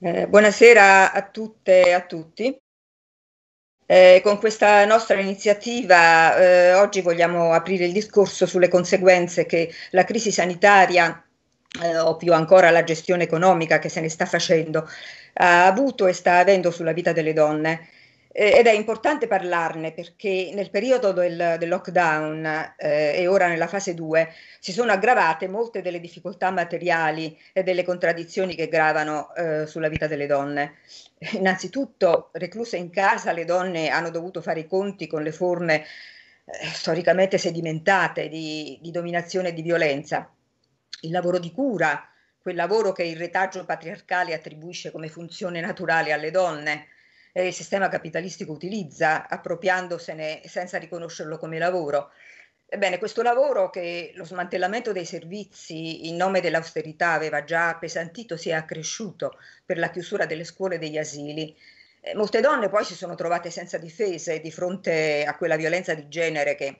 Eh, buonasera a tutte e a tutti. Eh, con questa nostra iniziativa eh, oggi vogliamo aprire il discorso sulle conseguenze che la crisi sanitaria eh, o più ancora la gestione economica che se ne sta facendo ha avuto e sta avendo sulla vita delle donne. Eh, ed è importante parlarne perché nel periodo del, del lockdown eh, e ora nella fase 2 si sono aggravate molte delle difficoltà materiali e delle contraddizioni che gravano eh, sulla vita delle donne. Innanzitutto, recluse in casa, le donne hanno dovuto fare i conti con le forme eh, storicamente sedimentate di, di dominazione e di violenza. Il lavoro di cura, quel lavoro che il retaggio patriarcale attribuisce come funzione naturale alle donne eh, il sistema capitalistico utilizza, appropriandosene senza riconoscerlo come lavoro. Ebbene, questo lavoro che lo smantellamento dei servizi in nome dell'austerità aveva già appesantito si è accresciuto per la chiusura delle scuole e degli asili. Eh, molte donne poi si sono trovate senza difese di fronte a quella violenza di genere che,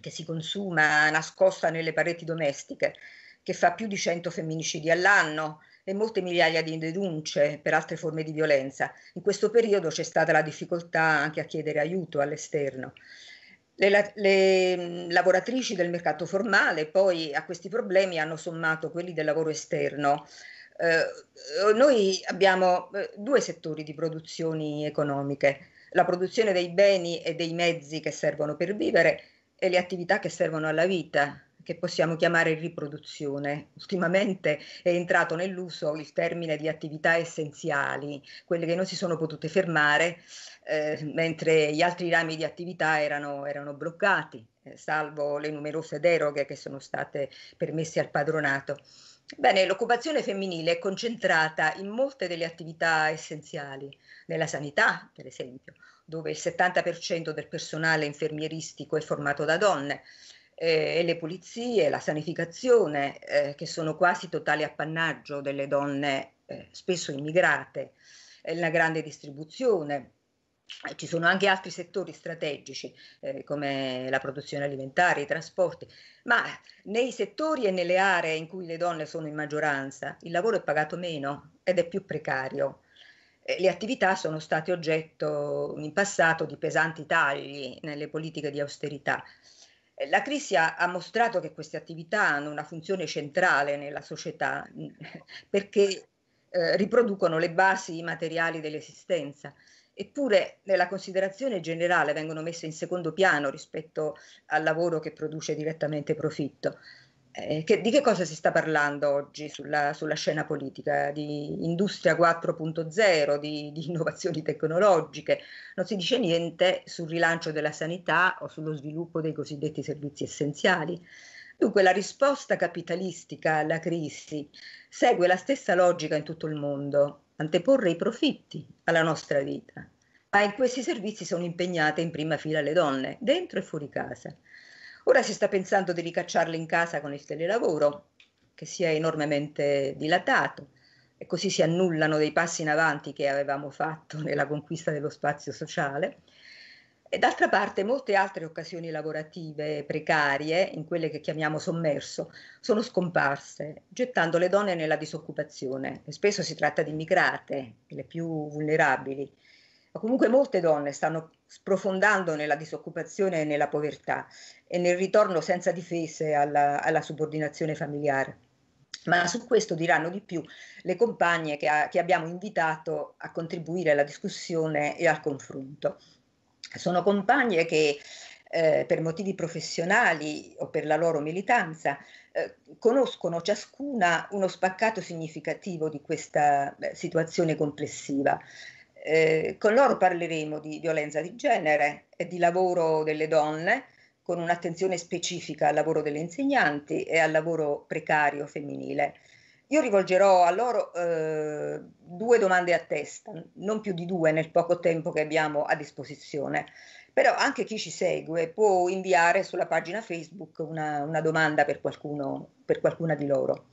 che si consuma nascosta nelle pareti domestiche, che fa più di 100 femminicidi all'anno, e molte migliaia di denunce per altre forme di violenza. In questo periodo c'è stata la difficoltà anche a chiedere aiuto all'esterno. Le, le, mm, lavoratrici del mercato formale poi a questi problemi hanno sommato quelli del lavoro esterno. Eh, eh noi abbiamo eh, due settori di produzioni economiche, la produzione dei beni e dei mezzi che servono per vivere e le attività che servono alla vita, che possiamo chiamare riproduzione. Ultimamente è entrato nell'uso il termine di attività essenziali, quelle che non si sono potute fermare, eh, mentre gli altri rami di attività erano, erano bloccati, eh, salvo le numerose deroghe che sono state permesse al padronato. Bene, l'occupazione femminile è concentrata in molte delle attività essenziali, nella sanità, per esempio, dove il 70% del personale infermieristico è formato da donne, eh, le pulizie, la sanificazione, eh, che sono quasi totale appannaggio delle donne eh, spesso immigrate, la grande distribuzione. Eh, ci sono anche altri settori strategici eh, come la produzione alimentare, i trasporti, ma nei settori e nelle aree in cui le donne sono in maggioranza il lavoro è pagato meno ed è più precario eh, le attività sono state oggetto in passato di pesanti tagli nelle politiche di austerità. Eh, la crisi ha, ha, mostrato che queste attività hanno una funzione centrale nella società mm, perché eh, riproducono le basi materiali dell'esistenza. Eppure nella considerazione generale vengono messe in secondo piano rispetto al lavoro che produce direttamente profitto. Eh, che, di che cosa si sta parlando oggi sulla, sulla scena politica? Di industria 4.0, di, di, innovazioni tecnologiche, non si dice niente sul rilancio della sanità o sullo sviluppo dei cosiddetti servizi essenziali. Dunque la risposta capitalistica alla crisi segue la stessa logica in tutto il mondo, anteporre i profitti alla nostra vita, ma in questi servizi sono impegnate in prima fila le donne, dentro e fuori casa. Ora si sta pensando di ricacciarle in casa con il telelavoro, che si è enormemente dilatato, e così si annullano dei passi in avanti che avevamo fatto nella conquista dello spazio sociale. E d'altra parte molte altre occasioni lavorative precarie, in quelle che chiamiamo sommerso, sono scomparse, gettando le donne nella disoccupazione. E spesso si tratta di immigrate, le più vulnerabili, comunque molte donne stanno sprofondando nella disoccupazione e nella povertà e nel ritorno senza difese alla, alla subordinazione familiare. Ma su questo diranno di più le compagne che, a, che abbiamo invitato a contribuire alla discussione e al confronto. Sono compagne che eh, per motivi professionali o per la loro militanza, eh, conoscono ciascuna uno spaccato significativo di questa eh, situazione complessiva eh, con loro parleremo di violenza di genere e di lavoro delle donne, con un'attenzione specifica al lavoro delle insegnanti e al lavoro precario femminile. Io rivolgerò a loro eh, due domande a testa, non più di due nel poco tempo che abbiamo a disposizione. Però anche chi ci segue può inviare sulla pagina Facebook una, una domanda per, qualcuno, per qualcuna di loro.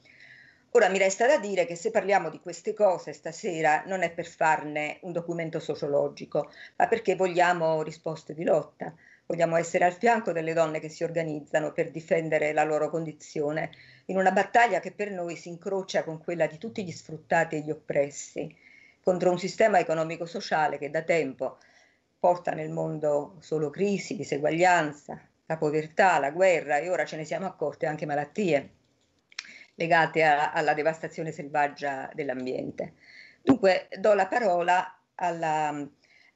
Ora mi resta da dire che se parliamo di queste cose stasera non è per farne un documento sociologico, ma perché vogliamo risposte di lotta, vogliamo essere al fianco delle donne che si organizzano per difendere la loro condizione in una battaglia che per noi si incrocia con quella di tutti gli sfruttati e gli oppressi contro un sistema economico-sociale che da tempo porta nel mondo solo crisi, diseguaglianza, la povertà, la guerra e ora ce ne siamo accorte anche malattie legate a, alla devastazione selvaggia dell'ambiente. Dunque do la parola alla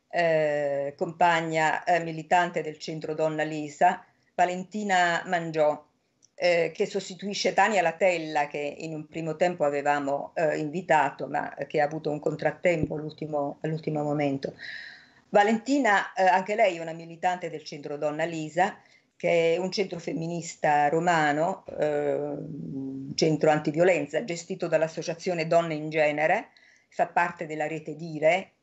eh, compagna eh, militante del centro Donna Lisa, Valentina Mangiò, eh, che sostituisce Tania Latella, che in un primo tempo avevamo eh, invitato, ma che ha avuto un contrattempo all'ultimo, all'ultimo momento. Valentina, eh, anche lei è una militante del centro Donna Lisa, che è un centro femminista romano, eh, centro antiviolenza, gestito dall'associazione Donne in Genere, fa parte della rete Dire,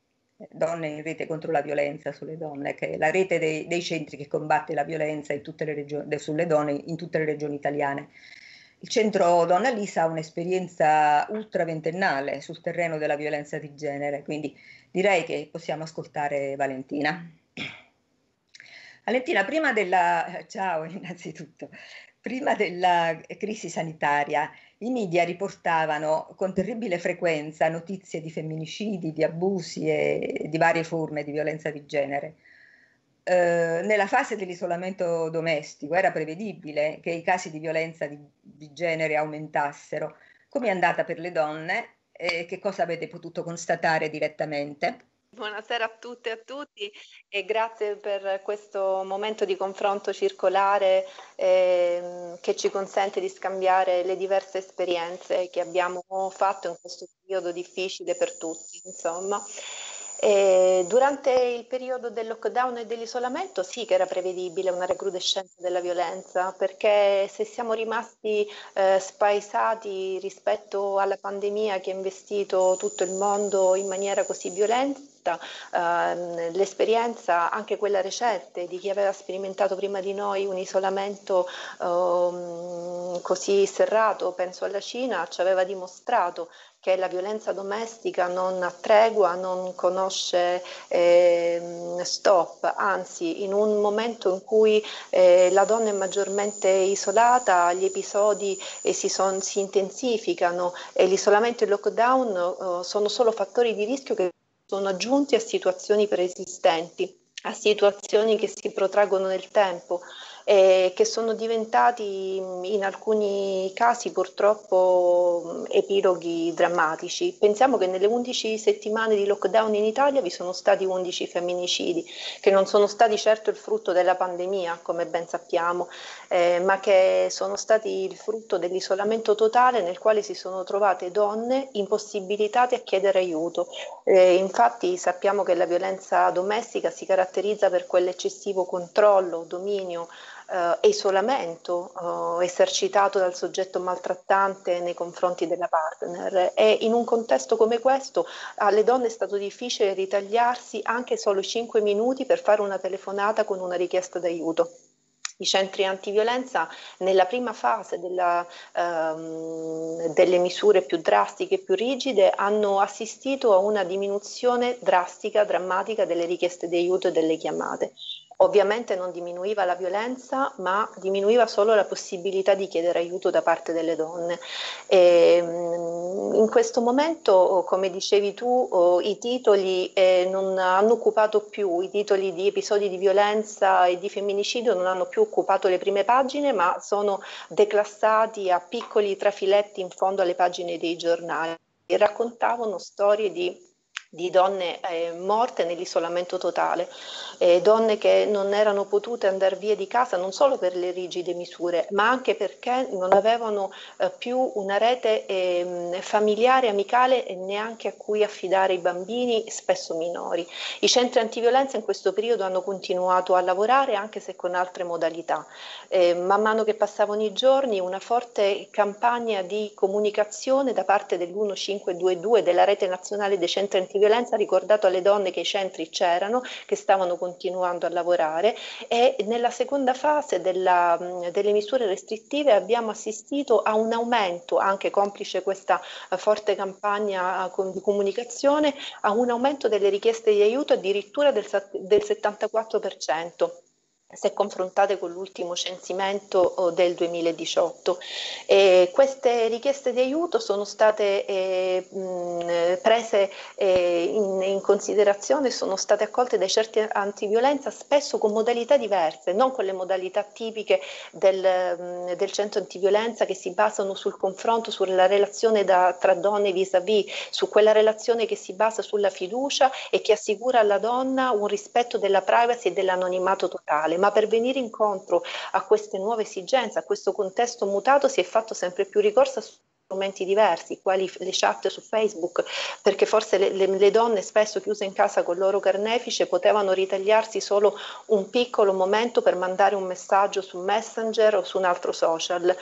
Donne in rete contro la violenza sulle donne, che è la rete dei, dei centri che combatte la violenza regioni, sulle donne in tutte le regioni italiane. Il centro Donna Lisa ha un'esperienza ultraventennale sul terreno della violenza di genere, quindi direi che possiamo ascoltare Valentina. Valentina, prima della... Eh, ciao innanzitutto. Prima della eh, crisi sanitaria i media riportavano con terribile frequenza notizie di femminicidi, di abusi e di varie forme di violenza di genere. Eh, nella fase dell'isolamento domestico era prevedibile che i casi di violenza di, di genere aumentassero. Come è andata per le donne? Eh, che cosa avete potuto constatare direttamente? Buonasera a tutte e a tutti e grazie per questo momento di confronto circolare eh, che ci consente di scambiare le diverse esperienze che abbiamo fatto in questo periodo difficile per tutti, insomma. E durante il periodo del lockdown e dell'isolamento sì che era prevedibile una recrudescenza della violenza, perché se siamo rimasti eh, spaesati rispetto alla pandemia che ha investito tutto il mondo in maniera così violenta, vista. Eh, l'esperienza, anche quella recente, di chi aveva sperimentato prima di noi un isolamento eh, così serrato, penso alla Cina, ci aveva dimostrato che la violenza domestica non ha tregua, non conosce eh, stop, anzi in un momento in cui eh, la donna è maggiormente isolata gli episodi eh, si, son, si, intensificano e l'isolamento e il lockdown oh, sono solo fattori di rischio che sono aggiunti a situazioni preesistenti, a situazioni che si protraggono nel tempo e che sono diventati in alcuni casi purtroppo epiloghi drammatici. Pensiamo che nelle 11 settimane di lockdown in Italia vi sono stati 11 femminicidi, che non sono stati certo il frutto della pandemia, come ben sappiamo, eh, ma che sono stati il frutto dell'isolamento totale nel quale si sono trovate donne impossibilitate a chiedere aiuto eh, infatti sappiamo che la violenza domestica si caratterizza per quell'eccessivo controllo, dominio eh, isolamento eh, esercitato dal soggetto maltrattante nei confronti della partner e in un contesto come questo alle donne è stato difficile ritagliarsi anche solo 5 minuti per fare una telefonata con una richiesta d'aiuto. I centri antiviolenza nella prima fase della, ehm, delle misure più drastiche e più rigide hanno assistito a una diminuzione drastica, drammatica delle richieste di aiuto e delle chiamate. Ovviamente non diminuiva la violenza, ma diminuiva solo la possibilità di chiedere aiuto da parte delle donne. E, ehm, in questo momento, come dicevi tu, oh, i titoli eh, non hanno occupato più, i titoli di episodi di violenza e di femminicidio non hanno più occupato le prime pagine, ma sono declassati a piccoli trafiletti in fondo alle pagine dei giornali e raccontavano storie di di donne eh, morte nell'isolamento totale, eh, donne che non erano potute andare via di casa non solo per le rigide misure, ma anche perché non avevano eh, più una rete ehm, familiare, amicale e neanche a cui affidare i bambini, spesso minori. I centri antiviolenza in questo periodo hanno continuato a lavorare anche se con altre modalità. Eh, man mano che passavano i giorni una forte campagna di comunicazione da parte dell'1522 della rete nazionale dei centri antiviolenza antiviolenza ha ricordato alle donne che i centri c'erano, che stavano continuando a lavorare e nella seconda fase della, mm, delle misure restrittive abbiamo assistito a un aumento, anche complice questa eh, forte campagna eh, di comunicazione, a un aumento delle richieste di aiuto addirittura del, del 74% se confrontate con l'ultimo censimento oh, del 2018. Eh, queste richieste di aiuto sono state eh, mh, prese eh, in, in, considerazione, sono state accolte dai certi antiviolenza spesso con modalità diverse, non con le modalità tipiche del, mh, del centro antiviolenza che si basano sul confronto, sulla relazione da, tra donne vis-à-vis, su quella relazione che si basa sulla fiducia e che assicura alla donna un rispetto della privacy e dell'anonimato totale ma per venire incontro a queste nuove esigenze, a questo contesto mutato, si è fatto sempre più ricorso a strumenti diversi, quali le chat su Facebook, perché forse le, le, le, donne spesso chiuse in casa con il loro carnefice potevano ritagliarsi solo un piccolo momento per mandare un messaggio su Messenger o su un altro social.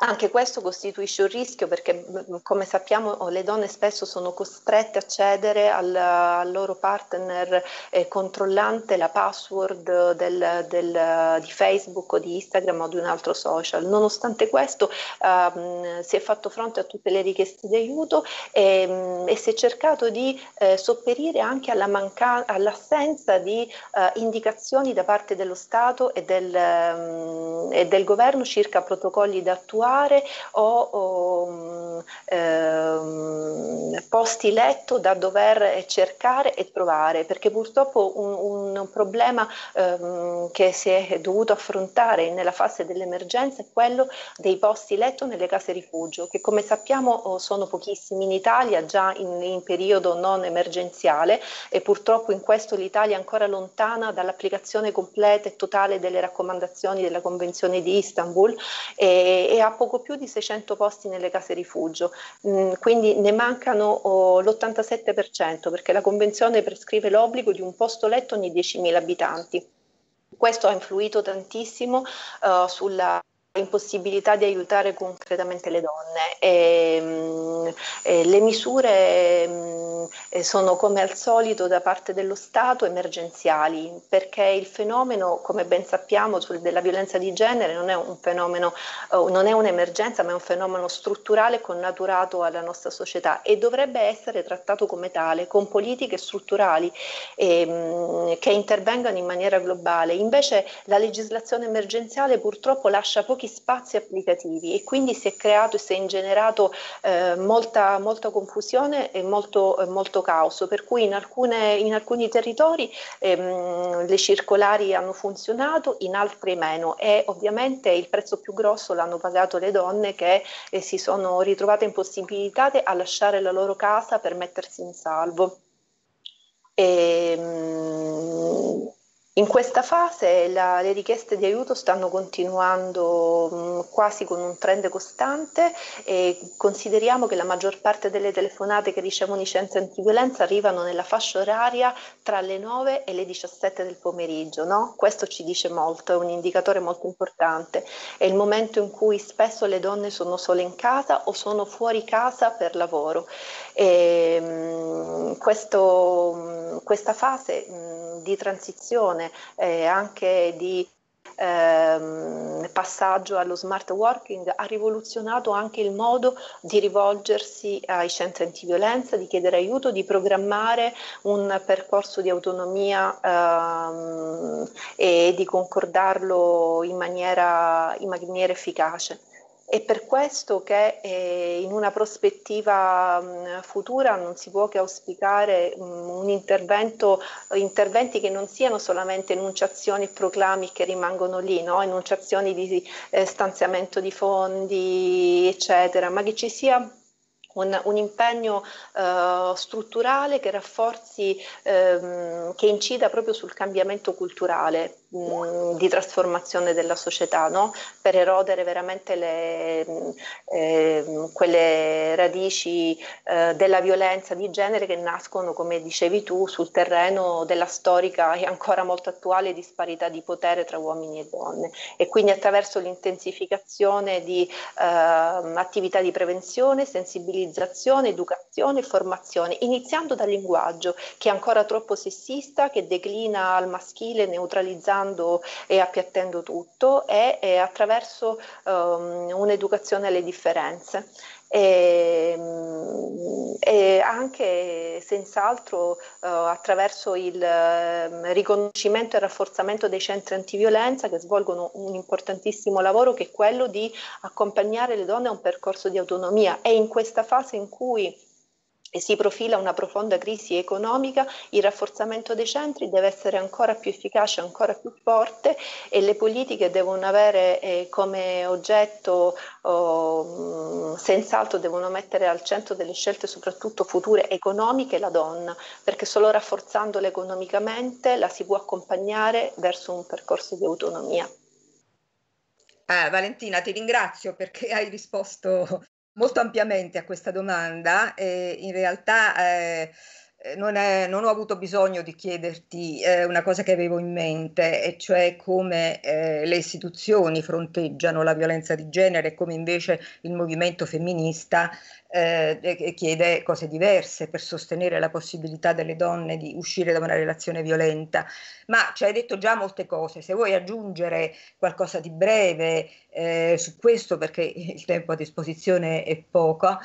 Anche questo costituisce un rischio perché, mm, mm, come sappiamo, le donne spesso sono costrette a cedere al, al loro partner eh, controllante la password del, del, di Facebook o di Instagram o di un altro social. Nonostante questo, ehm, si è fatto fronte a tutte le richieste di aiuto e, mm, e si è cercato di eh, sopperire anche alla manca- all'assenza di eh, indicazioni da parte dello Stato e del, ehm, e del governo circa protocolli da attuare individuare o, o ehm, posti letto da dover cercare e trovare, perché purtroppo un, un problema ehm, che si è dovuto affrontare nella fase dell'emergenza è quello dei posti letto nelle case rifugio, che come sappiamo oh, sono pochissimi in Italia, già in, in periodo non emergenziale e purtroppo in questo l'Italia è ancora lontana dall'applicazione completa e totale delle raccomandazioni della Convenzione di Istanbul e, e ha poco più di 600 posti nelle case rifugio, mh, mm, quindi ne mancano oh, l'87% perché la Convenzione prescrive l'obbligo di un posto letto ogni 10.000 abitanti. Questo ha influito tantissimo uh, sulla impossibilità di aiutare concretamente le donne. E, ehm, e eh, le misure mh, mm, eh, sono come al solito da parte dello Stato emergenziali, perché il fenomeno, come ben sappiamo, sul, della violenza di genere non è un fenomeno, eh, non è un'emergenza, ma è un fenomeno strutturale connaturato alla nostra società e dovrebbe essere trattato come tale, con politiche strutturali e, ehm, che intervengano in maniera globale. Invece la legislazione emergenziale purtroppo lascia pochi pochi spazi applicativi e quindi si è creato e si è ingenerato eh, molta, molta, confusione e molto, eh, molto, caos, per cui in, alcune, in alcuni territori ehm, le circolari hanno funzionato, in altri meno e ovviamente il prezzo più grosso l'hanno pagato le donne che eh, si sono ritrovate impossibilitate a lasciare la loro casa per mettersi in salvo. E, ehm, mh, in questa fase la, le richieste di aiuto stanno continuando mh, mm, quasi con un trend costante e consideriamo che la maggior parte delle telefonate che ricevono i centri antiviolenza arrivano nella fascia oraria tra le 9 e le 17 del pomeriggio. No? Questo ci dice molto, è un indicatore molto importante. È il momento in cui spesso le donne sono sole in casa o sono fuori casa per lavoro e, ehm, mh, questo, mh, questa fase mh, di transizione eh, anche di ehm, passaggio allo smart working ha rivoluzionato anche il modo di rivolgersi ai centri antiviolenza, di chiedere aiuto, di programmare un percorso di autonomia ehm, e di concordarlo in maniera, in maniera efficace. È per questo che eh, in una prospettiva mh, mm, futura non si può che auspicare mh, mm, un intervento, interventi che non siano solamente enunciazioni e proclami che rimangono lì, no? enunciazioni di eh, stanziamento di fondi, eccetera, ma che ci sia un, un, impegno eh, strutturale che rafforzi, ehm, che incida proprio sul cambiamento culturale mh, mm, di trasformazione della società, no? per erodere veramente le, mh, mm, eh, quelle radici eh, della violenza di genere che nascono, come dicevi tu, sul terreno della storica e ancora molto attuale disparità di potere tra uomini e donne. E quindi attraverso l'intensificazione di eh, attività di prevenzione, sensibilizzazione, educazione e formazione, iniziando dal linguaggio che è ancora troppo sessista, che declina al maschile neutralizzando semplificando e appiattendo tutto è, è attraverso um, un'educazione alle differenze. E, ehm, e, anche senz'altro uh, attraverso il uh, riconoscimento e rafforzamento dei centri antiviolenza che svolgono un importantissimo lavoro che è quello di accompagnare le donne a un percorso di autonomia e in questa fase in cui e si profila una profonda crisi economica, il rafforzamento dei centri deve essere ancora più efficace, ancora più forte e le politiche devono avere eh, come oggetto, oh, mm, senz'altro devono mettere al centro delle scelte soprattutto future economiche la donna, perché solo rafforzandola economicamente la si può accompagnare verso un percorso di autonomia. Eh, Valentina, ti ringrazio perché hai risposto molto ampiamente a questa domanda. Eh, in realtà eh, eh, non, è, non, ho avuto bisogno di chiederti eh, una cosa che avevo in mente, e cioè come eh, le istituzioni fronteggiano la violenza di genere e come invece il movimento femminista eh, eh chiede cose diverse per sostenere la possibilità delle donne di uscire da una relazione violenta. Ma ci hai detto già molte cose, se vuoi aggiungere qualcosa di breve eh, su questo, perché il tempo a disposizione è poco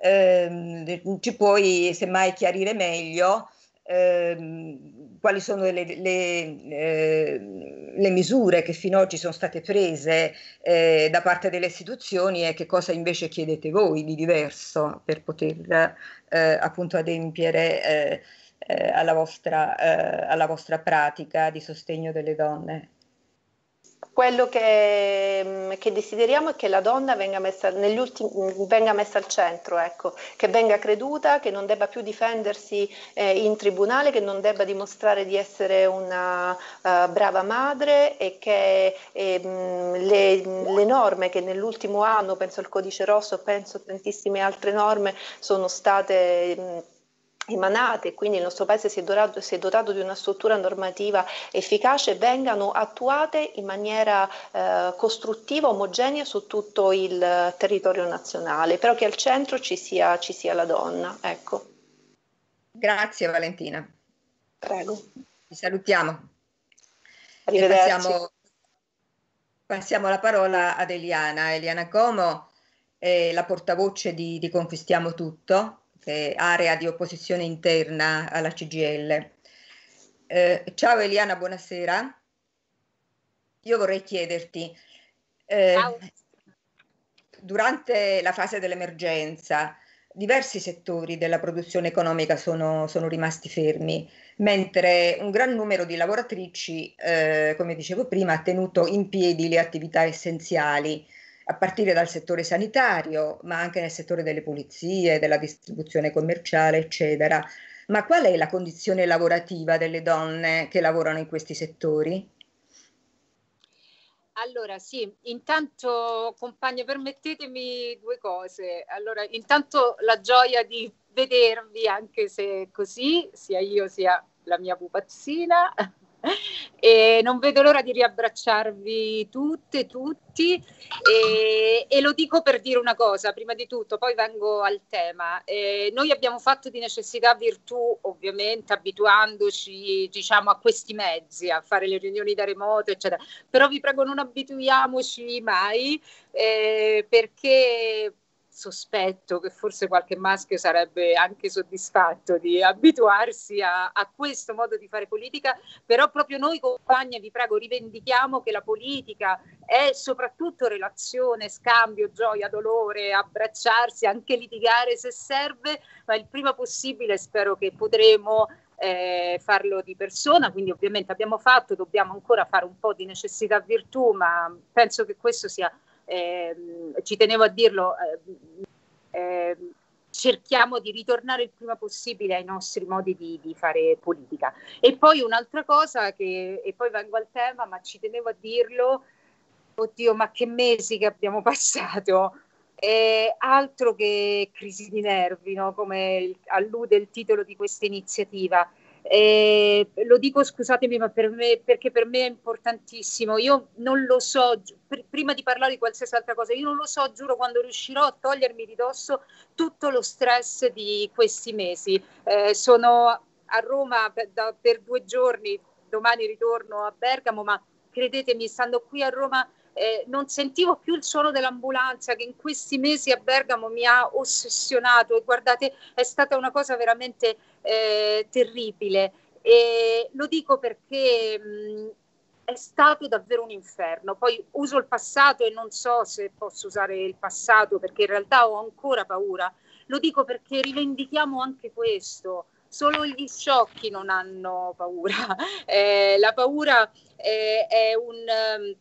ehm, ci puoi semmai chiarire meglio ehm, quali sono le, le, eh, le, misure che fino ad oggi sono state prese eh, da parte delle istituzioni e che cosa invece chiedete voi di diverso per poter eh, appunto adempiere eh, eh, alla vostra, eh, alla, vostra, pratica di sostegno delle donne quello che, mm, che, desideriamo è che la donna venga messa, mm, venga messa al centro, ecco, che venga creduta, che non debba più difendersi eh, in tribunale, che non debba dimostrare di essere una uh, brava madre e che eh, le, le, norme che nell'ultimo anno, penso al codice rosso, penso a tantissime altre norme, sono state... Mh, emanate, quindi il nostro Paese si è, dotato, si è, dotato, di una struttura normativa efficace, vengano attuate in maniera eh, costruttiva, omogenea su tutto il territorio nazionale, però che al centro ci sia, ci sia la donna. Ecco. Grazie Valentina. Prego. Vi salutiamo. Arrivederci. Passiamo, passiamo, la parola ad Eliana. Eliana Como è la portavoce di, di Conquistiamo Tutto eh, area di opposizione interna alla CGL. Eh, ciao Eliana, buonasera. Io vorrei chiederti, eh, durante la fase dell'emergenza, diversi settori della produzione economica sono, sono, rimasti fermi, mentre un gran numero di lavoratrici, eh, come dicevo prima, ha tenuto in piedi le attività essenziali a partire dal settore sanitario, ma anche nel settore delle pulizie, della distribuzione commerciale, eccetera. Ma qual è la condizione lavorativa delle donne che lavorano in questi settori? Allora sì, intanto compagna permettetemi due cose. Allora, intanto la gioia di vedervi anche se così, sia io sia la mia pupazzina, e non vedo l'ora di riabbracciarvi tutte, tutti e, e, lo dico per dire una cosa, prima di tutto, poi vengo al tema. Eh, noi abbiamo fatto di necessità virtù, ovviamente, abituandoci diciamo, a questi mezzi, a fare le riunioni da remoto, eccetera, però vi prego non abituiamoci mai eh, perché sospetto che forse qualche maschio sarebbe anche soddisfatto di abituarsi a, a, questo modo di fare politica, però proprio noi compagni, vi prego, rivendichiamo che la politica è soprattutto relazione, scambio, gioia, dolore, abbracciarsi, anche litigare se serve, ma il prima possibile spero che potremo eh, farlo di persona, quindi ovviamente abbiamo fatto, dobbiamo ancora fare un po' di necessità virtù, ma penso che questo sia Ehm, ci tenevo a dirlo, ehm, ehm, cerchiamo di ritornare il prima possibile ai nostri modi di, di fare politica. E poi un'altra cosa, che, e poi vengo al tema, ma ci tenevo a dirlo, oddio, ma che mesi che abbiamo passato! Eh, altro che crisi di nervi, no? come allude il titolo di questa iniziativa. Eh, lo dico scusatemi, ma per me, perché per me è importantissimo. Io non lo so, pr- prima di parlare di qualsiasi altra cosa, io non lo so, giuro, quando riuscirò a togliermi di dosso tutto lo stress di questi mesi. Eh, sono a Roma per, da, per due giorni, domani ritorno a Bergamo, ma credetemi, stando qui a Roma eh, non sentivo più il suono dell'ambulanza che in questi mesi a Bergamo mi ha ossessionato e guardate è stata una cosa veramente eh, terribile e lo dico perché mh, è stato davvero un inferno. Poi uso il passato e non so se posso usare il passato perché in realtà ho ancora paura. Lo dico perché rivendichiamo anche questo. Solo gli sciocchi non hanno paura. Eh, la paura è, eh, è un ehm,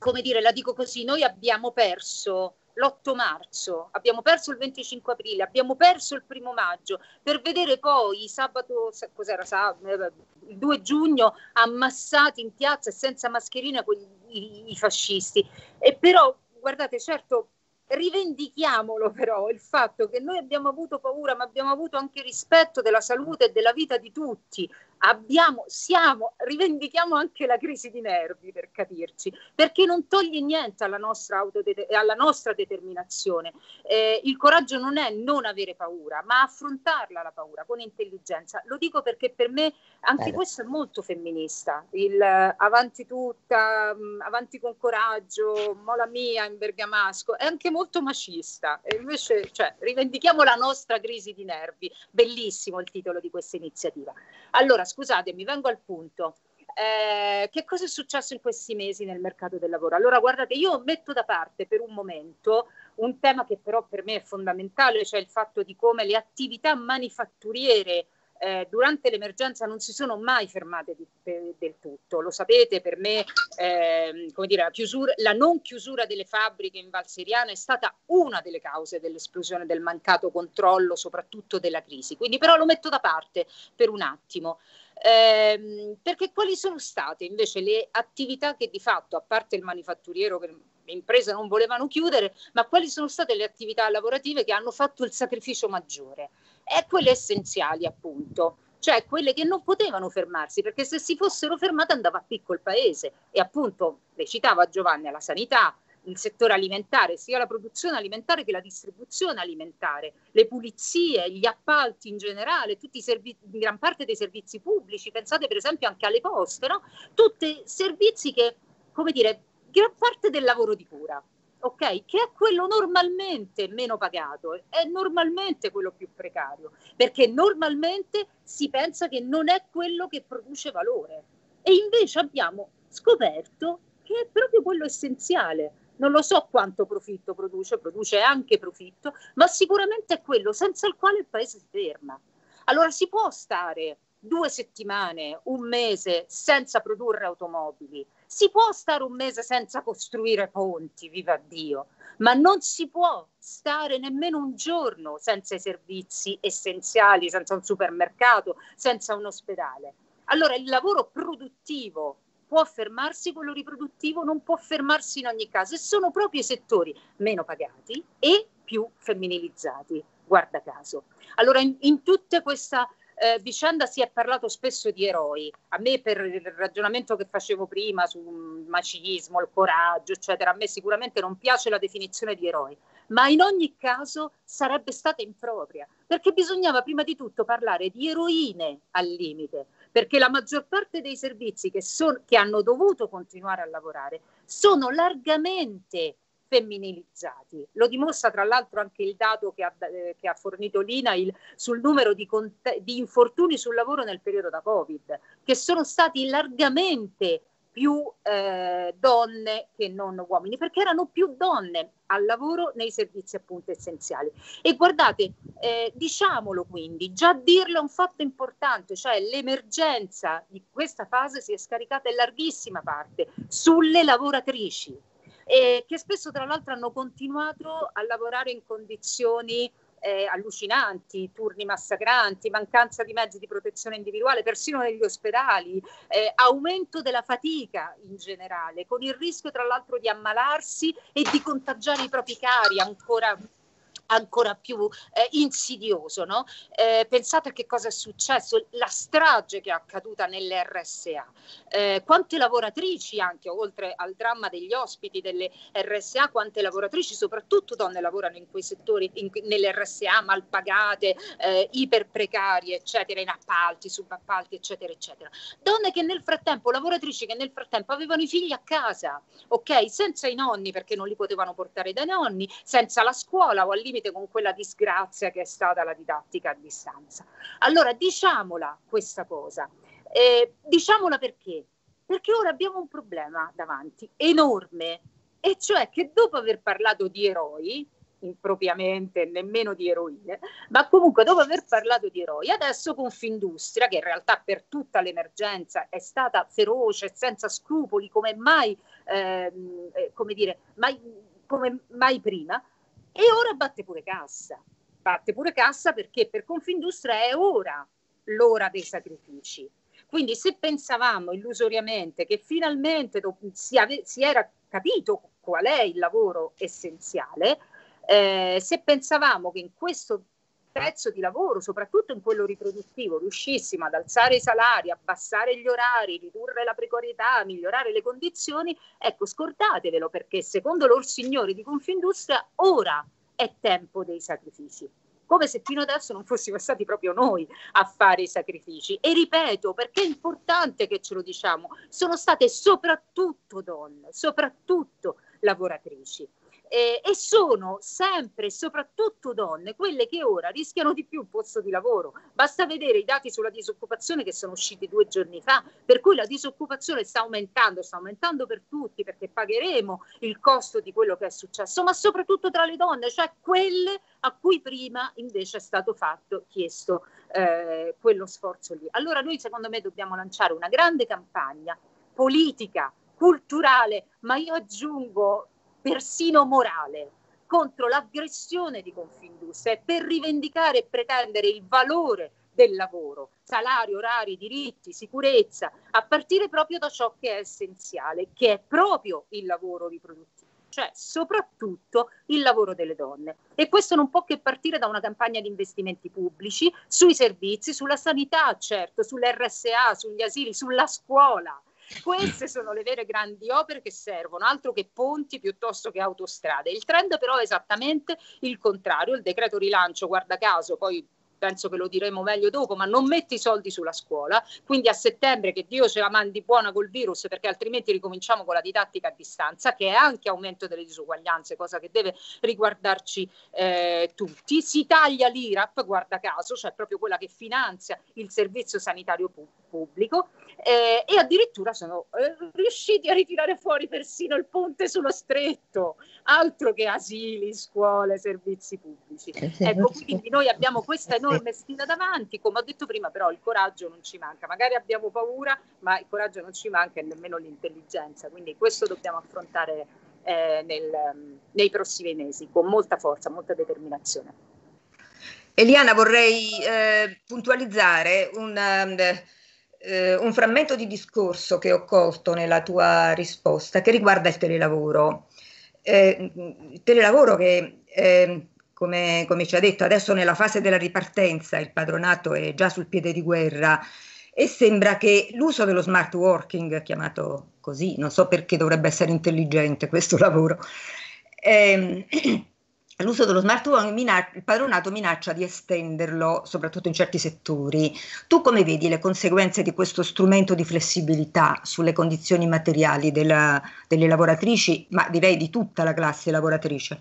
come dire, la dico così, noi abbiamo perso l'8 marzo, abbiamo perso il 25 aprile, abbiamo perso il primo maggio, per vedere poi sabato, cos'era, eh, il 2 giugno ammassati in piazza e senza mascherina quegli, i, i fascisti. E però, guardate, certo, rivendichiamolo però il fatto che noi abbiamo avuto paura, ma abbiamo avuto anche rispetto della salute e della vita di tutti abbiamo, siamo, rivendichiamo anche la crisi di nervi per capirci, perché non toglie niente alla nostra, alla nostra determinazione. Eh, il coraggio non è non avere paura, ma affrontarla la paura con intelligenza. Lo dico perché per me anche eh Bello. questo è molto femminista, il eh, avanti tutta, mh, avanti con coraggio, mola mia in bergamasco, è anche molto macista. E invece, cioè, rivendichiamo la nostra crisi di nervi. Bellissimo il titolo di questa iniziativa. Allora, scusatemi, vengo al punto. Eh, che cosa è successo in questi mesi nel mercato del lavoro? Allora, guardate, io metto da parte per un momento un tema che però per me è fondamentale, cioè il fatto di come le attività manifatturiere eh, durante l'emergenza non si sono mai fermate di, per, del tutto. Lo sapete, per me eh, dire, la, chiusura, la, non chiusura delle fabbriche in Val Valseriana è stata una delle cause dell'esplosione del mancato controllo, soprattutto della crisi. Quindi però lo metto da parte per un attimo. Eh, perché quali sono state invece le attività che di fatto, a parte il manifatturiero che le imprese non volevano chiudere, ma quali sono state le attività lavorative che hanno fatto il sacrificio maggiore? E quelle essenziali appunto cioè quelle che non potevano fermarsi, perché se si fossero fermate andava a picco il paese. E appunto le citava Giovanni alla sanità, il settore alimentare, sia la produzione alimentare che la distribuzione alimentare, le pulizie, gli appalti in generale, tutti i servi- gran parte dei servizi pubblici, pensate per esempio anche alle poste, no? tutti servizi che, come dire, gran parte del lavoro di cura, ok? Che è quello normalmente meno pagato, è normalmente quello più precario, perché normalmente si pensa che non è quello che produce valore. E invece abbiamo scoperto che è proprio quello essenziale, non lo so quanto profitto produce, produce anche profitto, ma sicuramente è quello senza il quale il paese si ferma. Allora si può stare due settimane, un mese senza produrre automobili, si può stare un mese senza costruire ponti, viva Dio, ma non si può stare nemmeno un giorno senza i servizi essenziali, senza un supermercato, senza un ospedale. Allora il lavoro produttivo può fermarsi quello riproduttivo, non può fermarsi in ogni caso e sono proprio i settori meno pagati e più femminilizzati, guarda caso. Allora in, in tutta questa eh, vicenda si è parlato spesso di eroi, a me per il ragionamento che facevo prima sul macismo, il coraggio, eccetera, a me sicuramente non piace la definizione di eroi. ma in ogni caso sarebbe stata impropria, perché bisognava prima di tutto parlare di eroine al limite, perché la maggior parte dei servizi che, son, che hanno dovuto continuare a lavorare sono largamente femminilizzati. Lo dimostra tra l'altro anche il dato che ha, eh, che ha fornito l'INA il, sul numero di, cont- di infortuni sul lavoro nel periodo da Covid, che sono stati largamente femminilizzati più eh, donne che non uomini, perché erano più donne al lavoro nei servizi appunto essenziali. E guardate, eh, diciamolo quindi, già dirlo è un fatto importante, cioè l'emergenza di questa fase si è scaricata in larghissima parte sulle lavoratrici, eh, che spesso tra l'altro hanno continuato a lavorare in condizioni eh, allucinanti, turni massacranti, mancanza di mezzi di protezione individuale, persino negli ospedali, eh, aumento della fatica in generale, con il rischio tra l'altro di ammalarsi e di contagiare i propri cari ancora ancora più eh, insidioso. No? Eh, pensate a che cosa è successo, la strage che è accaduta nell'RSA, eh, quante lavoratrici anche, oltre al dramma degli ospiti delle RSA, quante lavoratrici, soprattutto donne, lavorano in quei settori, in, nell'RSA, mal pagate, eh, iperprecarie, eccetera, in appalti, subappalti, eccetera, eccetera. Donne che nel frattempo, lavoratrici che nel frattempo avevano i figli a casa, ok? Senza i nonni perché non li potevano portare dai nonni, senza la scuola o al limite limite con quella disgrazia che è stata la didattica a distanza. Allora diciamola questa cosa, eh, diciamola perché? Perché ora abbiamo un problema davanti enorme, e cioè che dopo aver parlato di eroi, impropriamente, nemmeno di eroine, ma comunque dopo aver parlato di eroi, adesso Confindustria, che in realtà per tutta l'emergenza è stata feroce, senza scrupoli, come mai, ehm, eh, come dire, mai, come mai prima, e ora batte pure cassa, batte pure cassa perché per Confindustria è ora l'ora dei sacrifici. Quindi se pensavamo illusoriamente che finalmente si, ave- si era capito qual è il lavoro essenziale, eh, se pensavamo che in questo prezzo di lavoro, soprattutto in quello riproduttivo, riuscissimo ad alzare i salari, abbassare gli orari, ridurre la precarietà, migliorare le condizioni, ecco, scordatevelo perché secondo loro signori di Confindustria ora è tempo dei sacrifici come se fino adesso non fossimo stati proprio noi a fare i sacrifici. E ripeto, perché è importante che ce lo diciamo, sono state soprattutto donne, soprattutto lavoratrici eh, e sono sempre e soprattutto donne quelle che ora rischiano di più un posto di lavoro. Basta vedere i dati sulla disoccupazione che sono usciti due giorni fa, per cui la disoccupazione sta aumentando, sta aumentando per tutti perché pagheremo il costo di quello che è successo, ma soprattutto tra le donne, cioè quelle a cui prima invece è stato fatto, chiesto eh, quello sforzo lì. Allora noi secondo me dobbiamo lanciare una grande campagna politica, culturale, ma io aggiungo persino morale, contro l'aggressione di Confindustria e per rivendicare e pretendere il valore del lavoro, salari, orari, diritti, sicurezza, a partire proprio da ciò che è essenziale, che è proprio il lavoro riproduttivo cioè soprattutto il lavoro delle donne. E questo non può che partire da una campagna di investimenti pubblici sui servizi, sulla sanità, certo, sull'RSA, sugli asili, sulla scuola, queste sono le vere grandi opere che servono, altro che ponti piuttosto che autostrade. Il trend però è esattamente il contrario, il decreto rilancio, guarda caso, poi penso che lo diremo meglio dopo, ma non mette i soldi sulla scuola, quindi a settembre che Dio ce la mandi buona col virus perché altrimenti ricominciamo con la didattica a distanza che è anche aumento delle disuguaglianze, cosa che deve riguardarci eh, tutti, si taglia l'IRAP, guarda caso, cioè proprio quella che finanzia il servizio sanitario pu- pubblico eh, e addirittura sono eh, riusciti a ritirare fuori persino il ponte sullo stretto, altro che asili, scuole, servizi pubblici. Eh, ecco, eh, quindi noi abbiamo questa enorme sfida davanti, come ho detto prima però il coraggio non ci manca, magari abbiamo paura, ma il coraggio non ci manca e nemmeno l'intelligenza, quindi questo dobbiamo affrontare eh, nel, nei prossimi mesi con molta forza, molta determinazione. Eliana, vorrei eh, puntualizzare un... Um, eh, un frammento di discorso che ho colto nella tua risposta che riguarda il telelavoro. Eh, il telelavoro che, eh, come, come, ci ha detto, adesso nella fase della ripartenza il padronato è già sul piede di guerra e sembra che l'uso dello smart working, chiamato così, non so perché dovrebbe essere intelligente questo lavoro, ehm, L'uso dello smartphone, minac- il padronato minaccia di estenderlo, soprattutto in certi settori. Tu come vedi le conseguenze di questo strumento di flessibilità sulle condizioni materiali della, delle lavoratrici, ma direi di tutta la classe lavoratrice?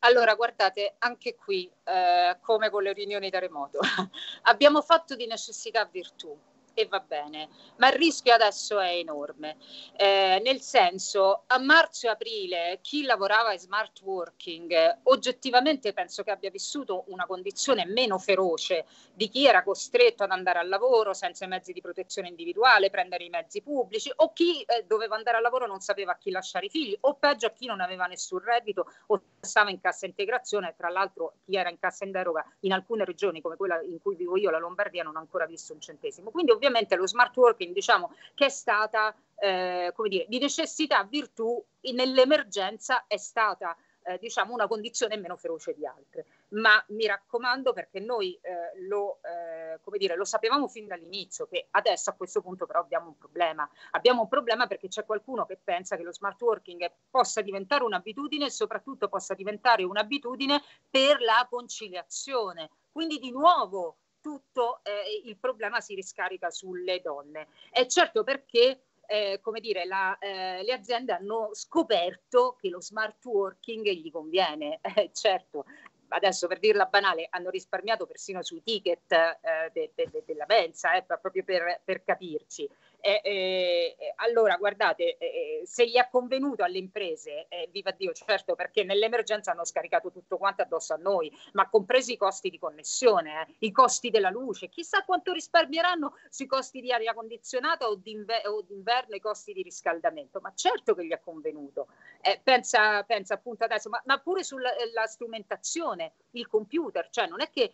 Allora, guardate, anche qui, eh, come con le riunioni da remoto, abbiamo fatto di necessità virtù e va bene, ma il rischio adesso è enorme. Eh, nel senso, a marzo e aprile chi lavorava in smart working oggettivamente penso che abbia vissuto una condizione meno feroce di chi era costretto ad andare al lavoro senza i mezzi di protezione individuale, prendere i mezzi pubblici o chi eh, doveva andare al lavoro non sapeva a chi lasciare i figli o peggio a chi non aveva nessun reddito o stava in cassa integrazione, tra l'altro chi era in cassa in deroga in alcune regioni come quella in cui vivo io, la Lombardia, non ha ancora visto un centesimo. Quindi ho ovviamente lo smart working, diciamo, che è stata, eh, come dire, di necessità, virtù, nell'emergenza è stata eh, diciamo una condizione meno feroce di altre. Ma mi raccomando, perché noi eh, lo, eh, come dire, lo sapevamo fin dall'inizio, che adesso a questo punto però abbiamo un problema. Abbiamo un problema perché c'è qualcuno che pensa che lo smart working possa diventare un'abitudine e soprattutto possa diventare un'abitudine per la conciliazione. Quindi di nuovo tutto eh, il problema si riscarica sulle donne. E certo perché eh, come dire, la, eh, le aziende hanno scoperto che lo smart working gli conviene, eh, certo. Adesso per dirla banale, hanno risparmiato persino sui ticket eh, de, de, de, della mensa, eh, proprio per, per capirci. Eh, eh, allora, guardate, eh, se gli è convenuto alle imprese, viva Dio, certo, perché nell'emergenza hanno scaricato tutto quanto addosso a noi, ma compresi i costi di connessione, eh, i costi della luce, chissà quanto risparmieranno sui costi di aria condizionata o, d'inver- o d'inverno i costi di riscaldamento, ma certo che gli è convenuto. Eh, pensa, pensa, appunto adesso, ma, ma pure sulla eh, strumentazione, il computer, cioè non è che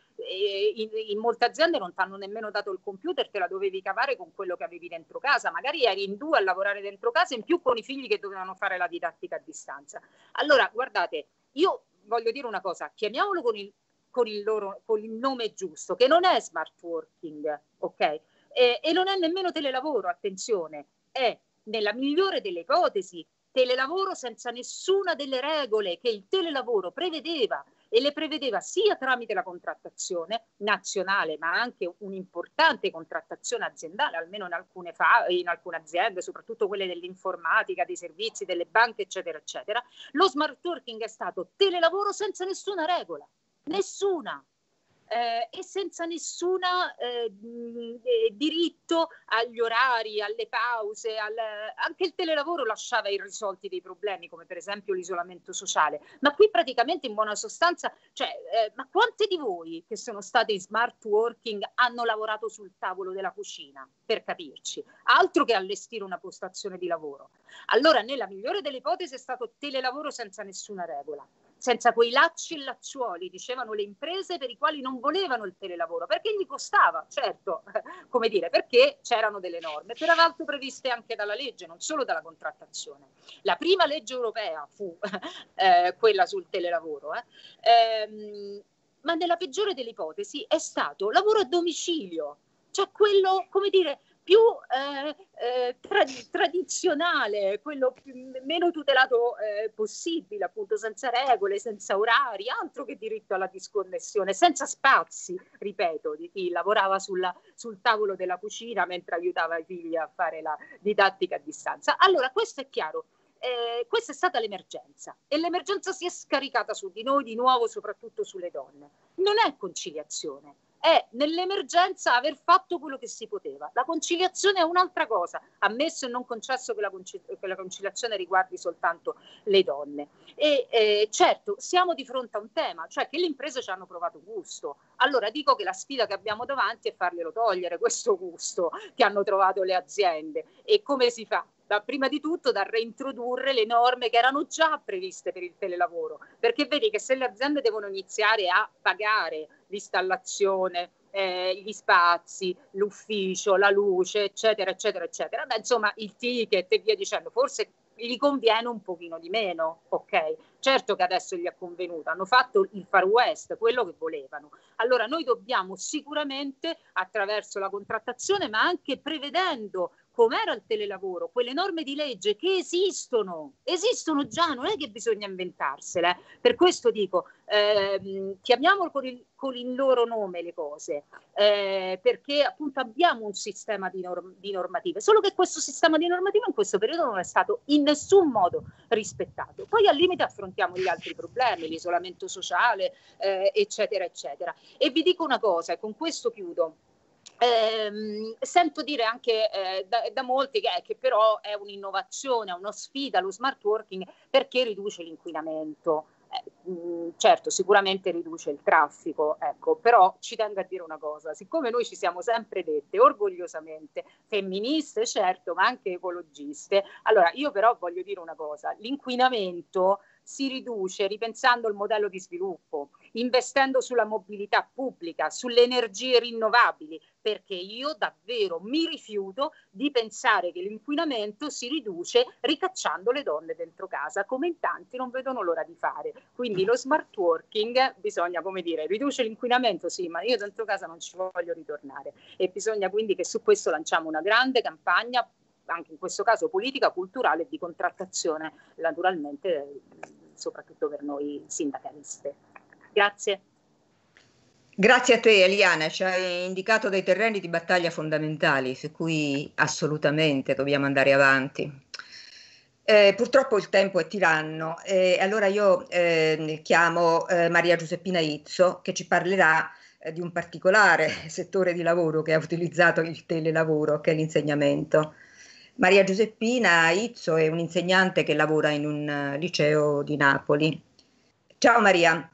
in, in molte aziende non ti hanno nemmeno dato il computer, te la dovevi cavare con quello che avevi dentro dentro casa, magari eri in due a lavorare dentro casa, in più con i figli che dovevano fare la didattica a distanza. Allora, guardate, io voglio dire una cosa, chiamiamolo con il, con il, loro, con il nome giusto, che non è smart working, ok? E, e non è nemmeno telelavoro, attenzione, è nella migliore delle ipotesi telelavoro senza nessuna delle regole che il telelavoro prevedeva e le prevedeva sia tramite la contrattazione nazionale, ma anche un'importante contrattazione aziendale, almeno in alcune, fa- in alcune aziende, soprattutto quelle dell'informatica, dei servizi, delle banche, eccetera, eccetera. Lo smart working è stato telelavoro senza nessuna regola, nessuna eh, e senza nessun eh, eh, diritto agli orari, alle pause, al, anche il telelavoro lasciava irrisolti dei problemi come per esempio l'isolamento sociale, ma qui praticamente in buona sostanza, cioè, eh, ma quante di voi che sono state in smart working hanno lavorato sul tavolo della cucina, per capirci, altro che allestire una postazione di lavoro? Allora nella migliore delle ipotesi è stato telelavoro senza nessuna regola senza quei lacci e lacciuoli, dicevano le imprese per i quali non volevano il telelavoro, perché gli costava, certo, come dire, perché c'erano delle norme, peraltro previste anche dalla legge, non solo dalla contrattazione. La prima legge europea fu eh, quella sul telelavoro. Eh. Ehm, ma nella peggiore delle ipotesi è stato lavoro a domicilio, cioè quello, come dire, più eh, eh tra- tradizionale, quello più, meno tutelato eh, possibile, appunto senza regole, senza orari, altro che diritto alla disconnessione, senza spazi, ripeto, di chi lavorava sulla, sul tavolo della cucina mentre aiutava i figli a fare la didattica a distanza. Allora, questo è chiaro. Eh, questa è stata l'emergenza e l'emergenza si è scaricata su di noi di nuovo, soprattutto sulle donne. Non è conciliazione, è nell'emergenza aver fatto quello che si poteva. La conciliazione è un'altra cosa, ammesso e non concesso che la, concil- che la conciliazione riguardi soltanto le donne. E eh, certo, siamo di fronte a un tema, cioè che le imprese ci hanno provato gusto. Allora dico che la sfida che abbiamo davanti è farglielo togliere questo gusto che hanno trovato le aziende. E come si fa? da, prima di tutto da reintrodurre le norme che erano già previste per il telelavoro, perché vedi che se le aziende devono iniziare a pagare l'installazione, eh, gli spazi, l'ufficio, la luce, eccetera, eccetera, eccetera, beh, insomma il ticket e via dicendo, forse gli conviene un pochino di meno, ok? Certo che adesso gli è convenuto, hanno fatto il far west, quello che volevano. Allora noi dobbiamo sicuramente attraverso la contrattazione, ma anche prevedendo com'era il telelavoro, quelle norme di legge che esistono, esistono già, non è che bisogna inventarsele. Eh. Per questo dico, ehm, chiamiamolo con il, con il, loro nome le cose, eh, perché appunto abbiamo un sistema di, norm- di normative, solo che questo sistema di normative in questo periodo non è stato in nessun modo rispettato. Poi al limite affrontiamo gli altri problemi, l'isolamento sociale, eh, eccetera, eccetera. E vi dico una cosa, e con questo chiudo eh, sento dire anche eh, da, da, molti che, che, però è un'innovazione, è una sfida lo smart working perché riduce l'inquinamento. Eh, mm, certo, sicuramente riduce il traffico, ecco, però ci tengo a dire una cosa, siccome noi ci siamo sempre dette orgogliosamente femministe, certo, ma anche ecologiste, allora io però voglio dire una cosa, l'inquinamento si riduce ripensando il modello di sviluppo, investendo sulla mobilità pubblica, sulle energie rinnovabili, perché io davvero mi rifiuto di pensare che l'inquinamento si riduce ricacciando le donne dentro casa, come in tanti non vedono l'ora di fare. Quindi lo smart working bisogna, come dire, riduce l'inquinamento, sì, ma io dentro casa non ci voglio ritornare e bisogna quindi che su questo lanciamo una grande campagna anche in questo caso politica, culturale e di contrattazione naturalmente soprattutto per noi sindacaliste. Grazie. Grazie a te Eliana, ci hai indicato dei terreni di battaglia fondamentali su cui assolutamente dobbiamo andare avanti. Eh, purtroppo il tempo è tiranno, eh, allora io ehm, eh, chiamo Maria Giuseppina Izzo che ci parlerà eh, di un particolare settore di lavoro che ha utilizzato il telelavoro, che è l'insegnamento. Maria Giuseppina Izzo è un'insegnante che lavora in un eh, liceo di Napoli. Ciao Maria,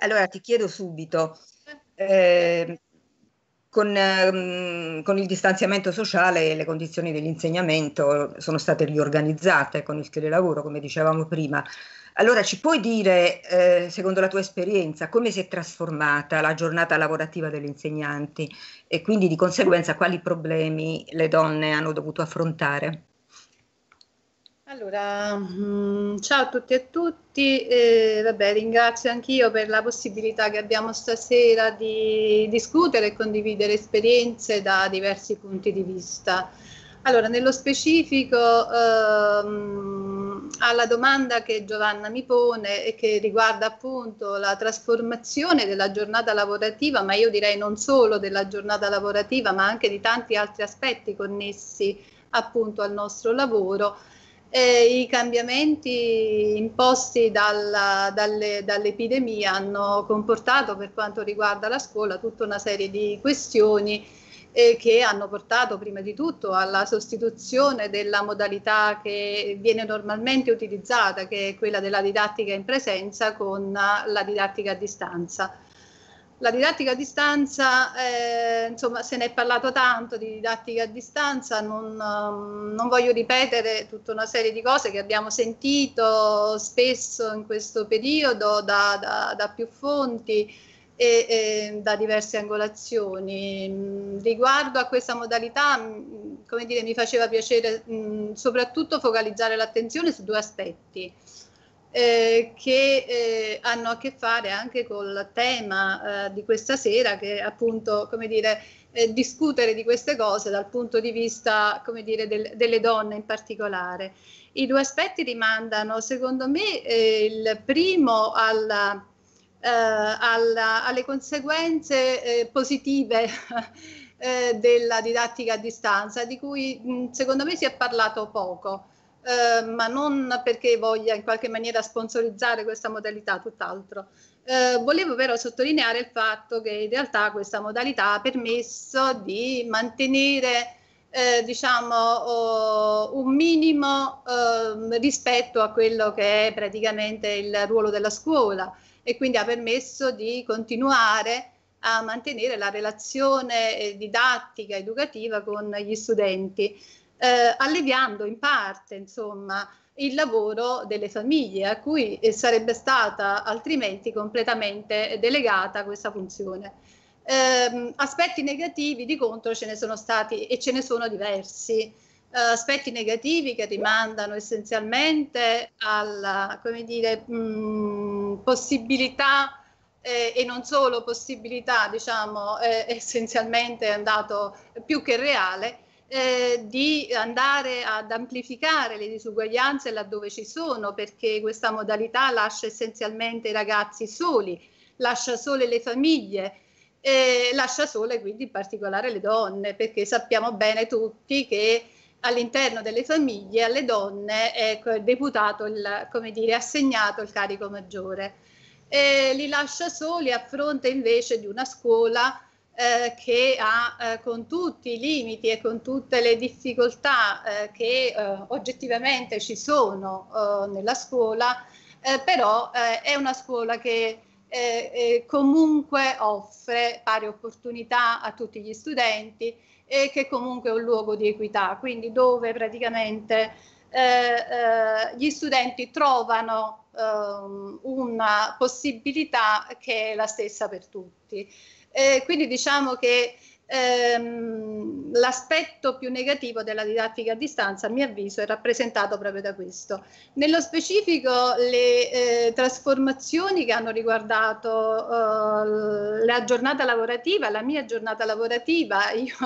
allora ti chiedo subito, eh, con, ehm, con, il distanziamento sociale le condizioni dell'insegnamento sono state riorganizzate con il telelavoro, come dicevamo prima, allora ci puoi dire, eh, secondo la tua esperienza, come si è trasformata la giornata lavorativa degli insegnanti e quindi di conseguenza quali problemi le donne hanno dovuto affrontare? Allora, mm, ciao a tutti e a tutti, eh, vabbè, ringrazio anch'io per la possibilità che abbiamo stasera di discutere e condividere esperienze da diversi punti di vista. Allora, nello specifico ehm, alla domanda che Giovanna mi pone e che riguarda appunto la trasformazione della giornata lavorativa, ma io direi non solo della giornata lavorativa, ma anche di tanti altri aspetti connessi appunto al nostro lavoro, eh, i cambiamenti imposti dalla, dalle, dall'epidemia hanno comportato per quanto riguarda la scuola tutta una serie di questioni eh, che hanno portato prima di tutto alla sostituzione della modalità che viene normalmente utilizzata, che è quella della didattica in presenza, con la didattica a distanza. La didattica a distanza, eh, insomma, se ne è parlato tanto di didattica a distanza, non, ehm, non voglio ripetere tutta una serie di cose che abbiamo sentito spesso in questo periodo da, da, da più fonti, e, e da diverse angolazioni. Mm, riguardo a questa modalità, mm, come dire, mi faceva piacere mh, mm, soprattutto focalizzare l'attenzione su due aspetti. Eh, che eh, hanno a che fare anche col tema eh, di questa sera, che è appunto, come dire, eh, discutere di queste cose dal punto di vista, come dire, del, delle donne in particolare. I due aspetti rimandano, secondo me, eh, il primo alla eh, alla, alle conseguenze eh, positive eh, della didattica a distanza, di cui secondo me si è parlato poco, eh, ma non perché voglia in qualche maniera sponsorizzare questa modalità, tutt'altro. Eh, volevo però sottolineare il fatto che in realtà questa modalità ha permesso di mantenere eh, diciamo, oh, un minimo eh, rispetto a quello che è praticamente il ruolo della scuola e quindi ha permesso di continuare a mantenere la relazione eh, didattica, educativa con gli studenti, eh, alleviando in parte insomma, il lavoro delle famiglie a cui eh, sarebbe stata altrimenti completamente delegata questa funzione. Eh, aspetti negativi di contro ce ne sono stati e ce ne sono diversi. Eh, aspetti negativi che rimandano essenzialmente alla dire, mh, mm, possibilità eh, e non solo possibilità, diciamo, eh, essenzialmente è andato più che reale, eh, di andare ad amplificare le disuguaglianze laddove ci sono, perché questa modalità lascia essenzialmente i ragazzi soli, lascia sole le famiglie, eh, lascia sole quindi in particolare le donne, perché sappiamo bene tutti che all'interno delle famiglie alle donne è deputato, il, come dire, assegnato il carico maggiore. E li lascia soli a fronte invece di una scuola eh, che ha eh, con tutti i limiti e con tutte le difficoltà eh, che eh, oggettivamente ci sono eh, nella scuola, eh, però è una scuola che comunque offre pari opportunità a tutti gli studenti e che comunque è un luogo di equità, quindi dove praticamente eh, eh, gli studenti trovano eh, una possibilità che è la stessa per tutti. quindi diciamo che ehm, l'aspetto più negativo della didattica a distanza, a mio avviso, è rappresentato proprio da questo. Nello specifico le eh, trasformazioni che hanno riguardato eh, la giornata lavorativa, la mia giornata lavorativa, io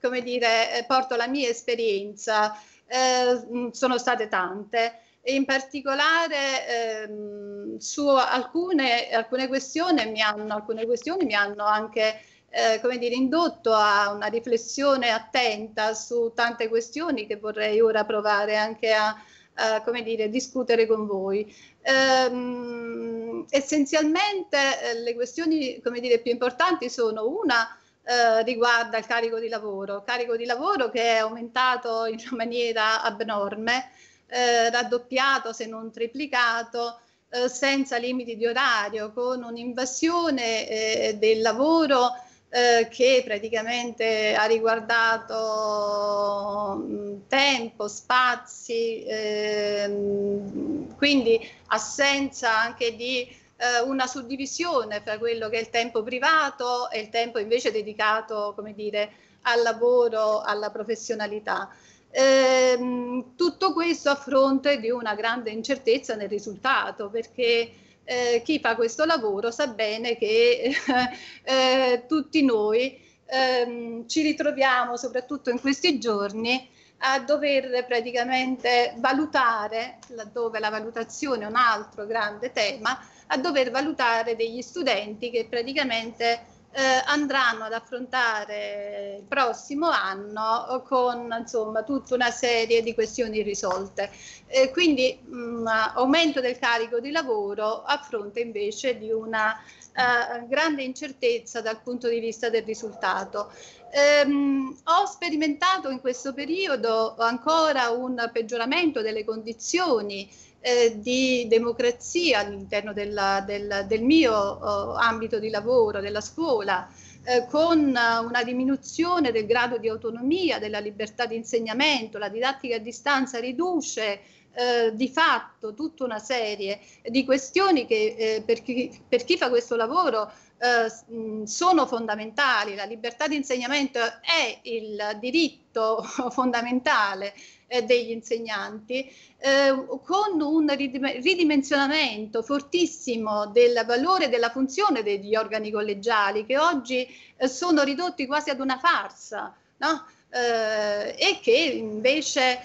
come dire, eh, porto la mia esperienza, eh, mm, sono state tante in particolare ehm, su alcune, alcune, questioni hanno, alcune, questioni mi hanno, anche eh, come dire, indotto a una riflessione attenta su tante questioni che vorrei ora provare anche a, a come dire, discutere con voi. Ehm, essenzialmente eh, le questioni come dire, più importanti sono una eh, riguarda il carico di lavoro, carico di lavoro che è aumentato in maniera abnorme, eh, raddoppiato se non triplicato, eh, senza limiti di orario, con un'invasione eh, del lavoro eh, che praticamente ha riguardato tempo, spazi, ehm, quindi assenza anche di eh, una suddivisione fra quello che è il tempo privato e il tempo invece dedicato, come dire, al lavoro, alla professionalità. Ehm, tutto questo a fronte di una grande incertezza nel risultato, perché eh, chi fa questo lavoro sa bene che eh, tutti noi ehm, ci ritroviamo, soprattutto in questi giorni, a dover praticamente valutare, laddove la valutazione è un altro grande tema, a dover valutare degli studenti che praticamente eh, andranno ad affrontare il prossimo anno con insomma, tutta una serie di questioni risolte. Eh, quindi mh, mm, aumento del carico di lavoro a fronte invece di una eh, grande incertezza dal punto di vista del risultato. Ehm, ho sperimentato in questo periodo ancora un peggioramento delle condizioni eh, di democrazia all'interno della, del, del, mio oh, ambito di lavoro, della scuola, eh, con eh, una diminuzione del grado di autonomia, della libertà di insegnamento, la didattica a distanza riduce eh, di fatto tutta una serie di questioni che eh, per chi, per chi fa questo lavoro eh, sono fondamentali. La libertà di insegnamento è il diritto fondamentale eh, degli insegnanti, eh, con un ridim- ridimensionamento fortissimo del valore e della funzione degli organi collegiali che oggi eh, sono ridotti quasi ad una farsa no? Eh, e che invece eh,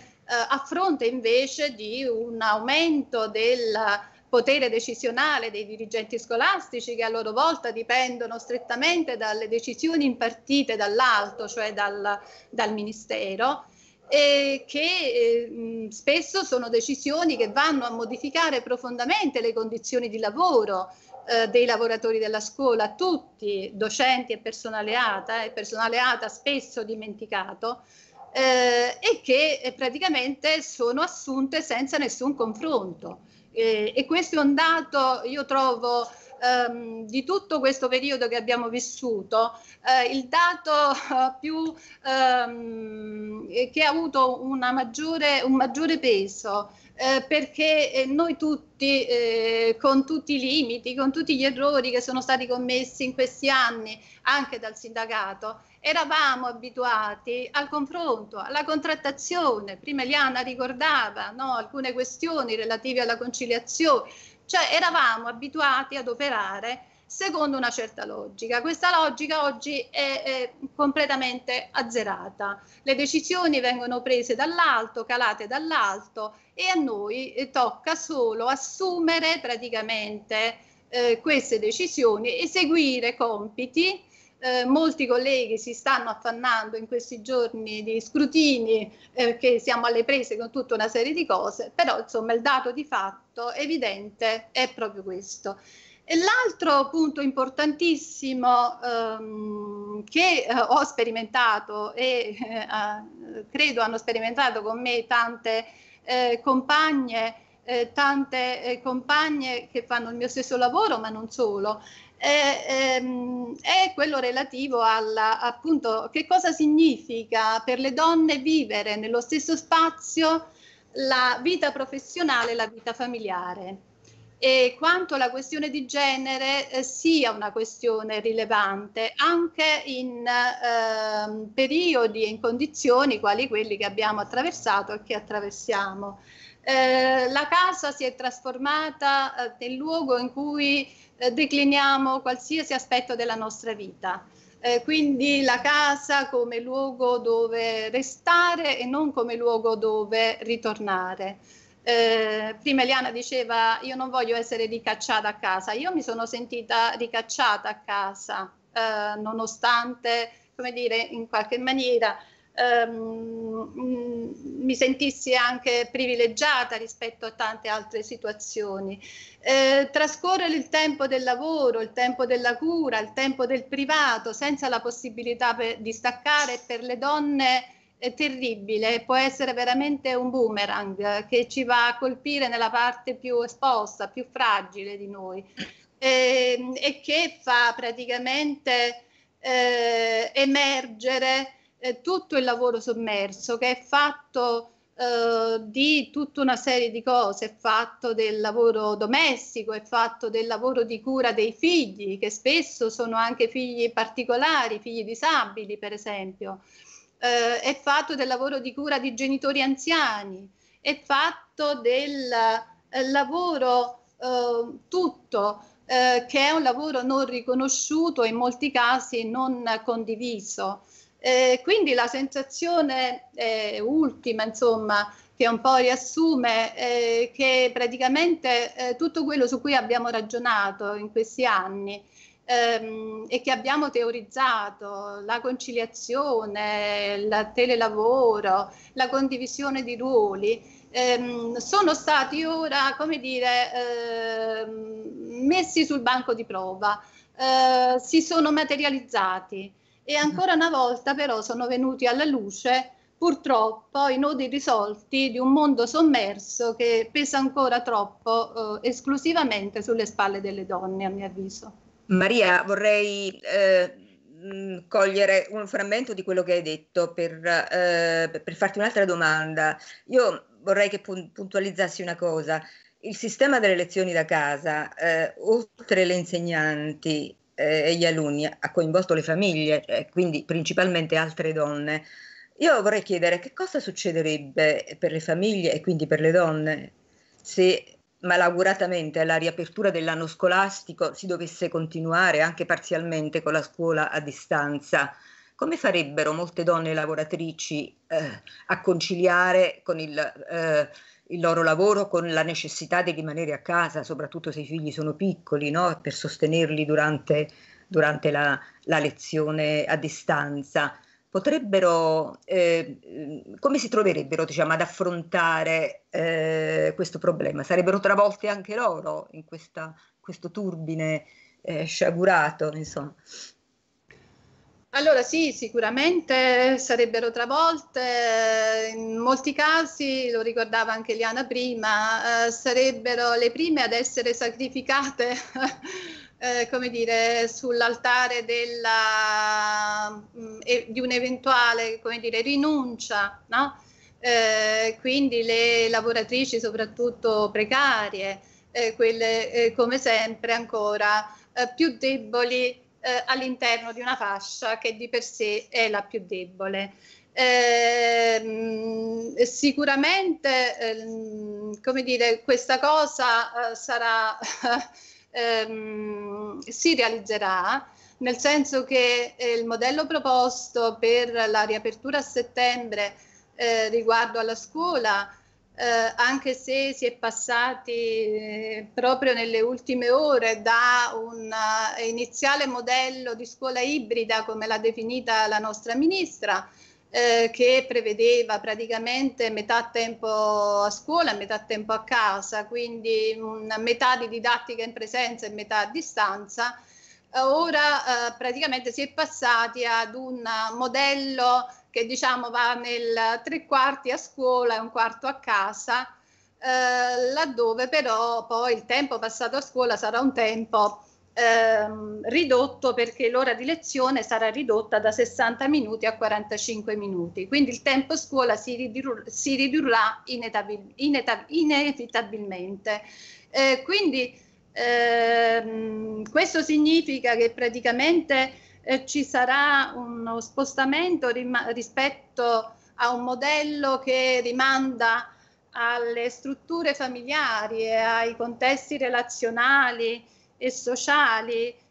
affronta invece di un aumento della potere decisionale dei dirigenti scolastici che a loro volta dipendono strettamente dalle decisioni impartite dall'alto, cioè dal, dal Ministero, eh, che eh, spesso sono decisioni che vanno a modificare profondamente le condizioni di lavoro eh, dei lavoratori della scuola, tutti, docenti e personale ATA, e personale ATA spesso dimenticato, eh, e che eh, praticamente sono assunte senza nessun confronto. Eh, e questo è un dato, io trovo, ehm, di tutto questo periodo che abbiamo vissuto, eh, il dato eh, più, ehm, che ha avuto maggiore, un maggiore peso, eh, perché eh, noi tutti, eh, con tutti i limiti, con tutti gli errori che sono stati commessi in questi anni anche dal sindacato, eravamo abituati al confronto, alla contrattazione. Prima Eliana ricordava no, alcune questioni relative alla conciliazione, cioè eravamo abituati ad operare secondo una certa logica. Questa logica oggi è, è, completamente azzerata. Le decisioni vengono prese dall'alto, calate dall'alto e a noi eh, tocca solo assumere praticamente eh, queste decisioni, e eseguire compiti eh, molti colleghi si stanno affannando in questi giorni di scrutini, eh, che siamo alle prese con tutta una serie di cose, però insomma il dato di fatto evidente è proprio questo. l'altro punto importantissimo ehm, che eh, ho sperimentato e eh, credo hanno sperimentato con me tante eh, compagne, eh, tante eh, compagne che fanno il mio stesso lavoro, ma non solo, eh, ehm, è quello relativo al appunto, che cosa significa per le donne vivere nello stesso spazio la vita professionale e la vita familiare e quanto la questione di genere eh, sia una questione rilevante anche in eh, periodi e in condizioni quali quelli che abbiamo attraversato e che attraversiamo. Eh, la casa si è trasformata eh, nel luogo in cui eh, decliniamo qualsiasi aspetto della nostra vita. Eh, quindi la casa come luogo dove restare e non come luogo dove ritornare. Eh, prima Eliana diceva io non voglio essere ricacciata a casa, io mi sono sentita ricacciata a casa eh, nonostante, come dire, in qualche maniera Ehm, mm, mi sentissi anche privilegiata rispetto a tante altre situazioni. Eh, trascorrere il tempo del lavoro, il tempo della cura, il tempo del privato senza la possibilità per, di staccare per le donne è terribile, può essere veramente un boomerang che ci va a colpire nella parte più esposta, più fragile di noi e, ehm, e che fa praticamente eh, emergere eh, tutto il lavoro sommerso che è fatto eh, di tutta una serie di cose, è fatto del lavoro domestico, è fatto del lavoro di cura dei figli, che spesso sono anche figli particolari, figli disabili per esempio, eh, è fatto del lavoro di cura di genitori anziani, è fatto del eh, lavoro eh, tutto eh, che è un lavoro non riconosciuto e in molti casi non condiviso. Eh, quindi la sensazione eh, ultima, insomma, che un po' riassume eh, che praticamente eh, tutto quello su cui abbiamo ragionato in questi anni ehm, e che abbiamo teorizzato, la conciliazione, il telelavoro, la condivisione di ruoli, ehm, sono stati ora, come dire, ehm, messi sul banco di prova, eh, si sono materializzati e ancora una volta però sono venuti alla luce purtroppo i nodi risolti di un mondo sommerso che pesa ancora troppo eh, esclusivamente sulle spalle delle donne, a mio avviso. Maria, vorrei eh, mm, cogliere un frammento di quello che hai detto per, eh, per farti un'altra domanda. Io vorrei che puntualizzassi una cosa. Il sistema delle lezioni da casa, eh, oltre le insegnanti, eh, e gli alunni, ha coinvolto le famiglie, eh, quindi principalmente altre donne. Io vorrei chiedere che cosa succederebbe per le famiglie e quindi per le donne se malauguratamente alla riapertura dell'anno scolastico si dovesse continuare anche parzialmente con la scuola a distanza. Come farebbero molte donne lavoratrici eh, a conciliare con il eh, il loro lavoro con la necessità di rimanere a casa, soprattutto se i figli sono piccoli, no? per sostenerli durante, durante la, la, lezione a distanza. Potrebbero, eh, come si troverebbero diciamo, ad affrontare eh, questo problema? Sarebbero travolti anche loro in questa, questo turbine eh, sciagurato? Insomma. Allora sì, sicuramente sarebbero travolte, eh, in molti casi, lo ricordava anche Eliana prima, eh, sarebbero le prime ad essere sacrificate, eh, come dire, sull'altare della, mh, mm, e, di un'eventuale, come dire, rinuncia, no? eh, quindi le lavoratrici soprattutto precarie, eh, quelle eh, come sempre ancora più deboli eh, all'interno di una fascia che di per sé è la più debole. Eh, sicuramente, eh, come dire, questa cosa eh, sarà, ehm, si realizzerà nel senso che eh, il modello proposto per la riapertura a settembre eh, riguardo alla scuola eh, anche se si è passati eh, proprio nelle ultime ore da un uh, iniziale modello di scuola ibrida, come l'ha definita la nostra ministra, eh, che prevedeva praticamente metà tempo a scuola e metà tempo a casa, quindi una metà di didattica in presenza e metà a distanza. Ora eh, praticamente si è passati ad un modello che diciamo va nel tre quarti a scuola e un quarto a casa, eh, laddove però poi il tempo passato a scuola sarà un tempo ehm, ridotto perché l'ora di lezione sarà ridotta da 60 minuti a 45 minuti, quindi il tempo scuola si, ridur- si ridurrà inetabil- ineta- inevitabilmente. Eh, quindi ehm, questo significa che praticamente eh, ci sarà uno spostamento rispetto a un modello che rimanda alle strutture familiari e ai contesti relazionali e sociali eh,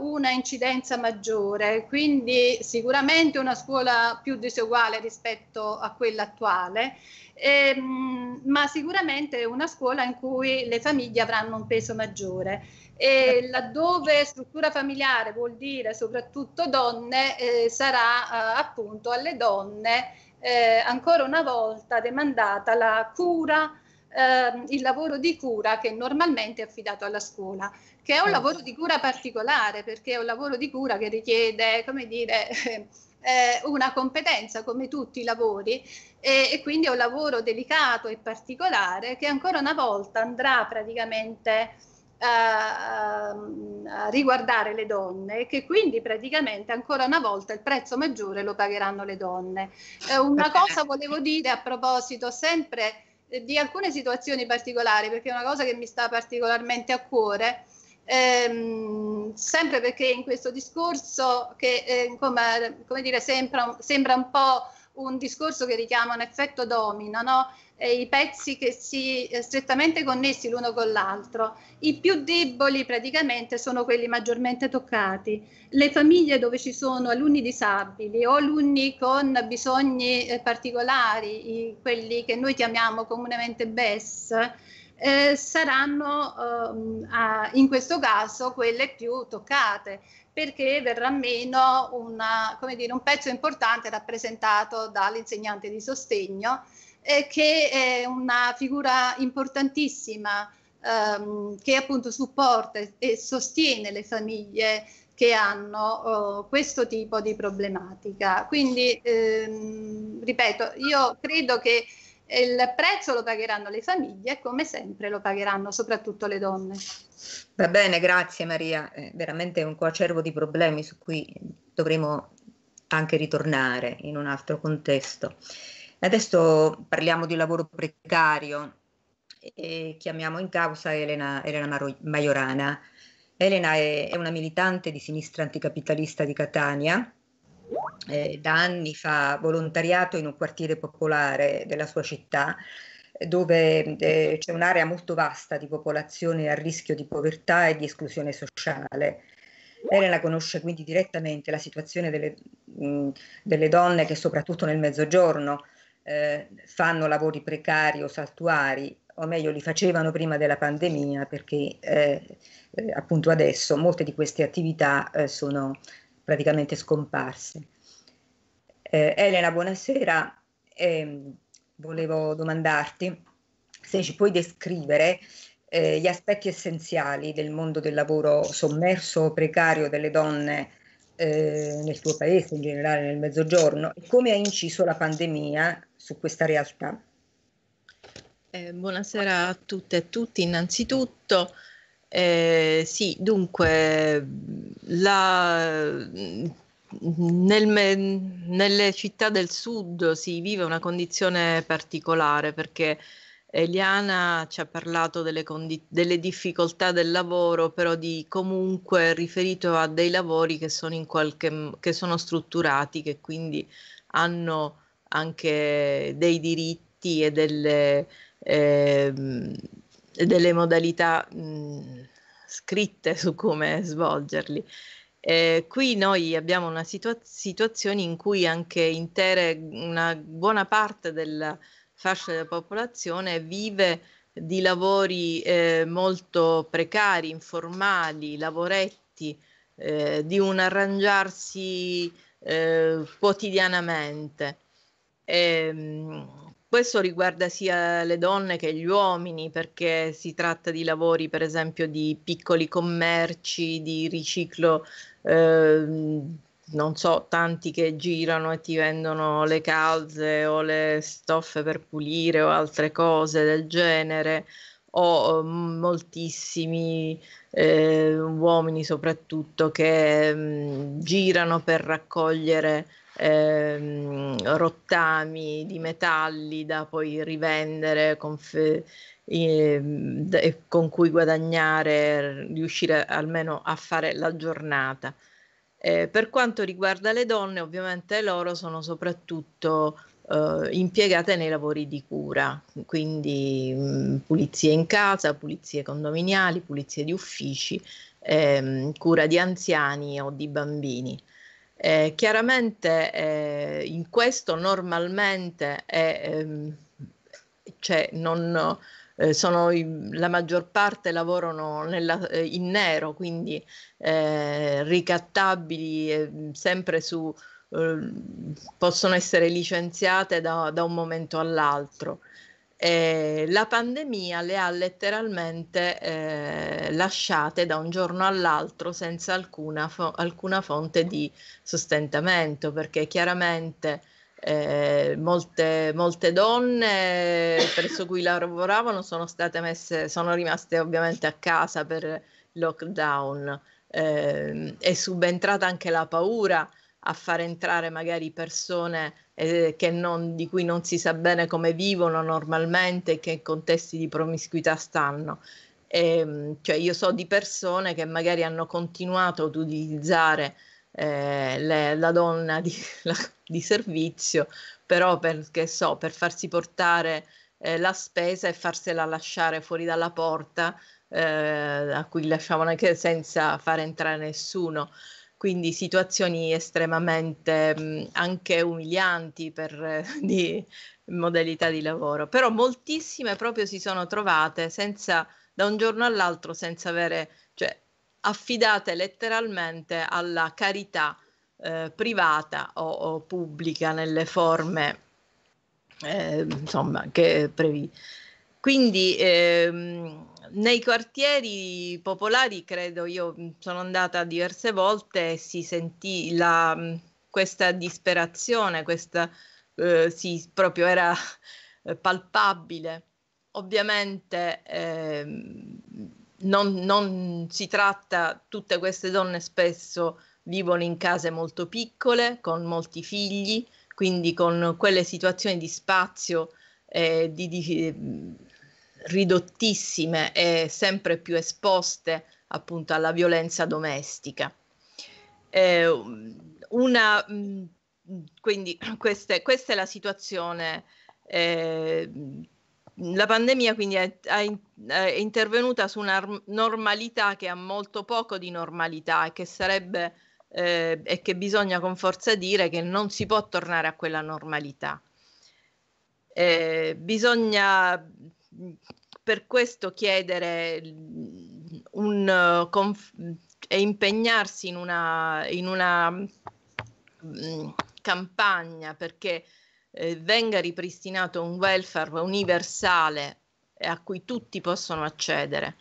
una incidenza maggiore, quindi sicuramente una scuola più diseguale rispetto a quella attuale, ehm, ma sicuramente una scuola in cui le famiglie avranno un peso maggiore e eh. laddove struttura familiare vuol dire soprattutto donne, eh, sarà eh, appunto alle donne eh, ancora una volta demandata la cura, ehm, il lavoro di cura che normalmente è affidato alla scuola, che è un mm. lavoro di cura particolare perché è un lavoro di cura che richiede, come dire, eh, una competenza come tutti i lavori e, e quindi è un lavoro delicato e particolare che ancora una volta andrà praticamente a riguardare le donne e che quindi praticamente ancora una volta il prezzo maggiore lo pagheranno le donne. Eh, una cosa volevo dire a proposito sempre eh, di alcune situazioni particolari, perché è una cosa che mi sta particolarmente a cuore. Ehm, sempre perché in questo discorso che eh, come, come dire, sembra, sembra un po' un discorso che richiama un effetto domino, no? i pezzi che si eh, strettamente connessi l'uno con l'altro. I più deboli praticamente sono quelli maggiormente toccati. Le famiglie dove ci sono alunni disabili o alunni con bisogni eh, particolari, i, quelli che noi chiamiamo comunemente BES, eh, saranno eh, in questo caso quelle più toccate perché verrà meno una, dire, un pezzo importante rappresentato dall'insegnante di sostegno, eh, che è una figura importantissima ehm, che appunto supporta e sostiene le famiglie che hanno eh, questo tipo di problematica. Quindi, ehm, ripeto, io credo che il prezzo lo pagheranno le famiglie e come sempre lo pagheranno soprattutto le donne. Va bene, grazie Maria, è veramente un coacervo di problemi su cui dovremo anche ritornare in un altro contesto. Adesso parliamo di lavoro precario e chiamiamo in causa Elena, Elena Maro, Majorana. Elena è, è una militante di sinistra anticapitalista di Catania, eh, da anni fa volontariato in un quartiere popolare della sua città dove eh, c'è un'area molto vasta di popolazione a rischio di povertà e di esclusione sociale. Elena conosce quindi direttamente la situazione delle, mh, delle donne che soprattutto nel mezzogiorno eh, fanno lavori precari o saltuari, o meglio li facevano prima della pandemia perché eh, eh appunto adesso molte di queste attività eh, sono praticamente scomparse. Eh, Elena, buonasera. Eh, volevo domandarti se ci puoi descrivere eh, gli aspetti essenziali del mondo del lavoro sommerso o precario delle donne eh, nel tuo paese, in generale nel Mezzogiorno, e come ha inciso la pandemia su questa realtà. Eh, buonasera a tutte e a tutti. Innanzitutto, eh, sì, dunque, la, nel, nelle città del sud si vive una condizione particolare perché Eliana ci ha parlato delle, condi- delle, difficoltà del lavoro, però di comunque riferito a dei lavori che sono, qualche, che sono strutturati, che quindi hanno anche dei diritti e delle, eh, delle modalità mh, scritte su come svolgerli. Eh, qui noi abbiamo una situa- situazione in cui anche intere, una buona parte della fascia della popolazione vive di lavori eh, molto precari, informali, lavoretti, eh, di un arrangiarsi eh, quotidianamente. E, ehm, questo riguarda sia le donne che gli uomini, perché si tratta di lavori, per esempio, di piccoli commerci, di riciclo, eh, non so, tanti che girano e ti vendono le calze o le stoffe per pulire o altre cose del genere, o mm, moltissimi eh, uomini soprattutto che mh, mm, girano per raccogliere ehm, rottami di metalli da poi rivendere con, fe- eh, con cui guadagnare, riuscire almeno a fare la giornata. Eh, per quanto riguarda le donne, ovviamente loro sono soprattutto eh, impiegate nei lavori di cura, quindi mh, mm, pulizie in casa, pulizie condominiali, pulizie di uffici, ehm, cura di anziani o di bambini. Eh, chiaramente eh, in questo normalmente è, ehm, cioè non, eh, sono, la maggior parte lavorano nella, eh, in nero, quindi eh, ricattabili ehm, sempre su, ehm, possono essere licenziate da, da un momento all'altro eh, la pandemia le ha letteralmente eh, lasciate da un giorno all'altro senza alcuna, fo- alcuna fonte di sostentamento, perché chiaramente eh, molte, molte, donne presso cui lavoravano sono, state messe, sono rimaste ovviamente a casa per lockdown. Ehm, è subentrata anche la paura a far entrare magari persone eh, non, di cui non si sa bene come vivono normalmente e che contesti di promiscuità stanno. E, ehm, cioè io so di persone che magari hanno continuato ad utilizzare eh, le, la donna di, la, di, servizio, però perché so, per farsi portare eh, la spesa e farsela lasciare fuori dalla porta eh, a cui lasciavano anche senza far entrare nessuno quindi situazioni estremamente mh, mm, anche umilianti per di modalità di lavoro, però moltissime proprio si sono trovate senza, da un giorno all'altro senza avere, cioè affidate letteralmente alla carità eh, privata o, o, pubblica nelle forme eh, insomma che previ. Quindi ehm, nei quartieri popolari, credo, io mm, sono andata diverse volte e si sentì la, mm, questa disperazione, questa eh, sì, proprio era palpabile. Ovviamente eh, non, non si tratta, tutte queste donne spesso vivono in case molto piccole, con molti figli, quindi con quelle situazioni di spazio eh, di, di, ridottissime e sempre più esposte appunto alla violenza domestica. Eh, una, mm, quindi queste, questa è la situazione. Eh, la pandemia quindi è, è intervenuta su una normalità che ha molto poco di normalità e che sarebbe eh, e che bisogna con forza dire che non si può tornare a quella normalità. Eh, bisogna per questo chiedere mm, un, uh, conf- e impegnarsi in una, in una mh, mm, campagna perché eh, venga ripristinato un welfare universale a cui tutti possono accedere.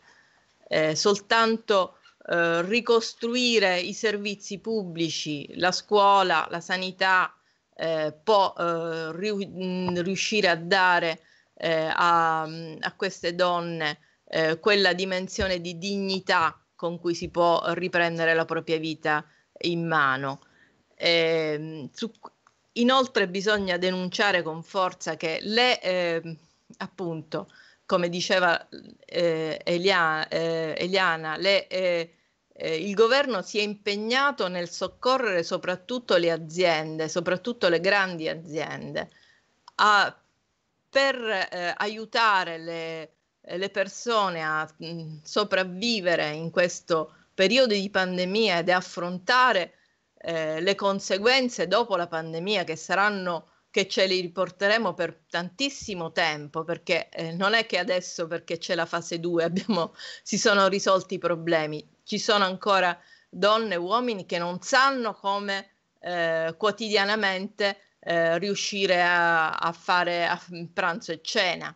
Eh, soltanto eh, ricostruire i servizi pubblici, la scuola, la sanità eh, può eh, riu- mm, riuscire a dare eh, a, a, queste donne eh, quella dimensione di dignità con cui si può riprendere la propria vita in mano. Eh, su, inoltre bisogna denunciare con forza che le, ehm, appunto, come diceva eh, Elia, eh, Eliana, le, eh, il governo si è impegnato nel soccorrere soprattutto le aziende, soprattutto le grandi aziende, a per eh, aiutare le, eh, le, persone a mh, mm, sopravvivere in questo periodo di pandemia ed affrontare eh, le conseguenze dopo la pandemia che saranno che ce li riporteremo per tantissimo tempo, perché eh, non è che adesso perché c'è la fase 2 abbiamo, si sono risolti i problemi, ci sono ancora donne e uomini che non sanno come eh, quotidianamente eh, riuscire a, a fare a pranzo e cena.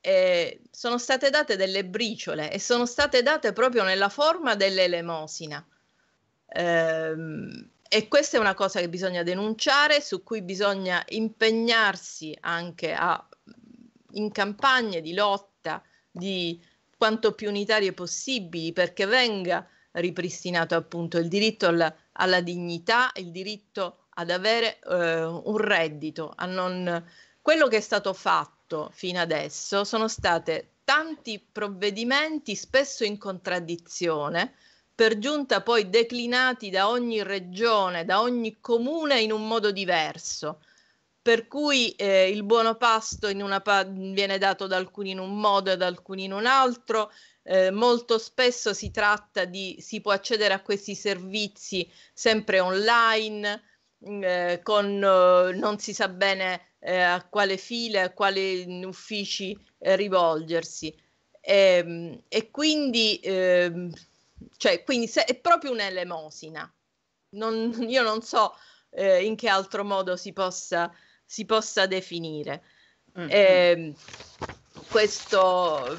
Eh, sono state date delle briciole e sono state date proprio nella forma dell'elemosina. Eh, e questa è una cosa che bisogna denunciare, su cui bisogna impegnarsi anche a, in campagne di lotta, di quanto più unitarie possibili, perché venga ripristinato appunto il diritto alla, alla dignità, il diritto a ad avere eh, un reddito, a non... Quello che è stato fatto fino adesso sono state tanti provvedimenti spesso in contraddizione, per giunta poi declinati da ogni regione, da ogni comune in un modo diverso. Per cui eh, il buono pasto pa- viene dato da alcuni in un modo e da alcuni in un altro, eh, molto spesso si tratta di si può accedere a questi servizi sempre online Mhmm, eh, con eh, non si sa bene eh, a quale file, a quali mm, uffici eh, rivolgersi. E, ehm, e quindi, ehm, cioè, quindi se, è proprio un'elemosina. Non, io non so eh, in che altro modo si possa, si possa definire. Mm-hmm. Ehm, e, questo,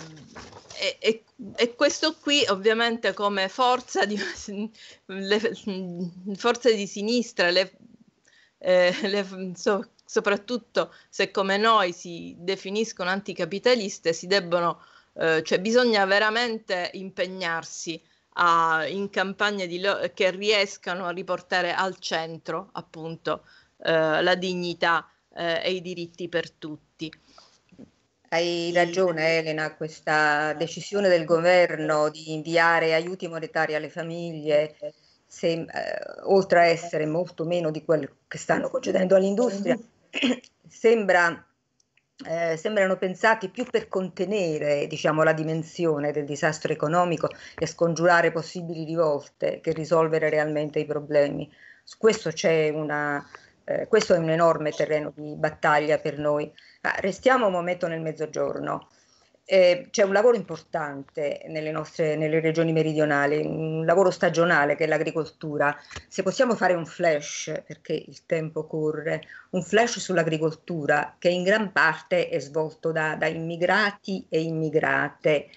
e, e, e, questo qui ovviamente come forza di, le, forze di sinistra, le, eh, le, so, soprattutto se come noi si definiscono anticapitaliste, si debbono, eh, cioè bisogna veramente impegnarsi a, in campagne lo- che riescano a riportare al centro appunto eh, la dignità eh, e i diritti per tutti. Hai ragione Elena, questa decisione del governo di inviare aiuti monetari alle famiglie, se, eh, oltre a essere molto meno di quello che stanno concedendo all'industria, sembra, eh, sembrano pensati più per contenere diciamo, la dimensione del disastro economico e scongiurare possibili rivolte che risolvere realmente i problemi. Su questo c'è una, eh, questo è un enorme terreno di battaglia per noi. Ma ah, restiamo un momento nel mezzogiorno. Eh, c'è un lavoro importante nelle, nostre, nelle regioni meridionali, un lavoro stagionale che è l'agricoltura. Se possiamo fare un flash, perché il tempo corre, un flash sull'agricoltura che in gran parte è svolto da, da immigrati e immigrate.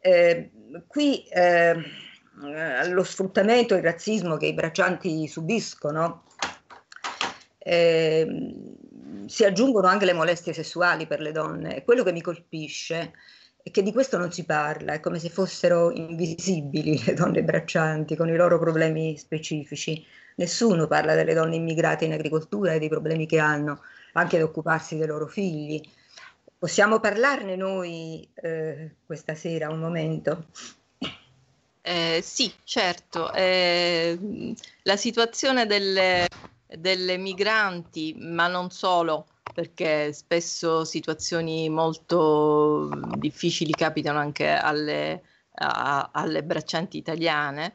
Eh, qui eh, lo sfruttamento e il razzismo che i braccianti subiscono Ehm, si aggiungono anche le molestie sessuali per le donne. Quello che mi colpisce è che di questo non si parla, è come se fossero invisibili le donne braccianti con i loro problemi specifici. Nessuno parla delle donne immigrate in agricoltura e dei problemi che hanno, anche ad occuparsi dei loro figli. Possiamo parlarne noi eh, questa sera un momento? Eh, sì, certo. Eh, la situazione delle delle migranti, ma non solo, perché spesso situazioni molto difficili capitano anche alle, a, alle braccianti italiane,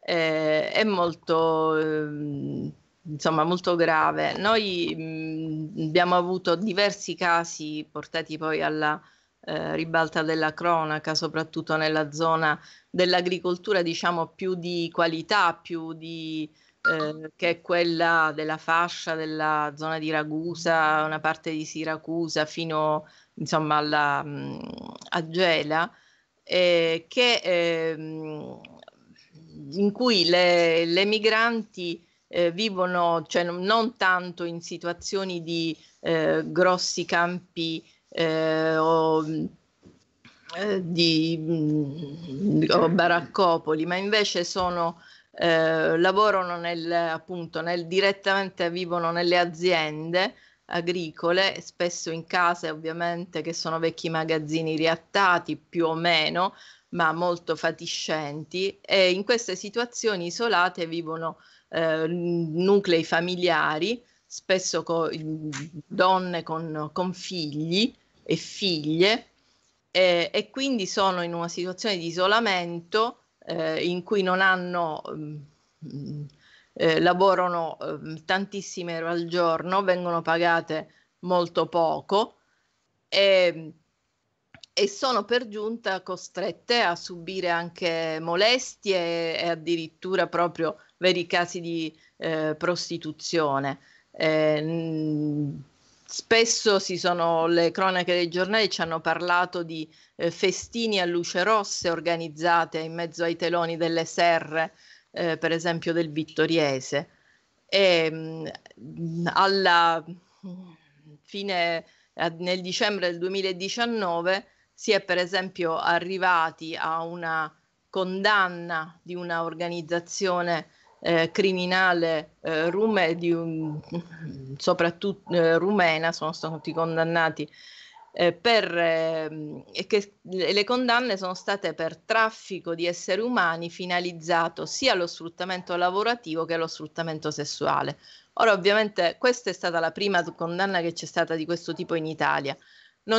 eh, è molto, eh, insomma, molto grave. Noi mh, mm, abbiamo avuto diversi casi portati poi alla eh, ribalta della cronaca, soprattutto nella zona dell'agricoltura, diciamo più di qualità, più di Ehm, che è quella della fascia della zona di Ragusa, una parte di Siracusa fino insomma, alla, mm, a Gela, eh, che, eh, in cui le, le migranti eh, vivono cioè, non tanto in situazioni di eh, grossi campi eh, o mm, di, mm, o baraccopoli, ma invece sono eh, lavorano nel, appunto, nel, direttamente vivono nelle aziende agricole, spesso in case ovviamente che sono vecchi magazzini riattati più o meno, ma molto fatiscenti e in queste situazioni isolate vivono eh, nuclei familiari, spesso co- donne con, con, figli e figlie eh, e quindi sono in una situazione di isolamento eh, in cui non hanno, mm, mm, eh, lavorano mh, ehm, tantissime ore al giorno, vengono pagate molto poco e, ehm, e, sono per giunta costrette a subire anche molestie e, e addirittura proprio veri casi di eh, prostituzione. Eh, mm, spesso sono, le cronache dei giornali ci hanno parlato di eh, festini a luce rosse organizzate in mezzo ai teloni delle serre, eh, per esempio del Vittoriese. E, ehm, mh, alla fine, nel dicembre del 2019, si è per esempio arrivati a una condanna di una organizzazione eh, criminale eh, rume, di un, soprattutto eh, rumena, sono stati condannati eh, per, eh, che le condanne sono state per traffico di esseri umani finalizzato sia allo sfruttamento lavorativo che allo sfruttamento sessuale. Ora ovviamente questa è stata la prima condanna che c'è stata di questo tipo in Italia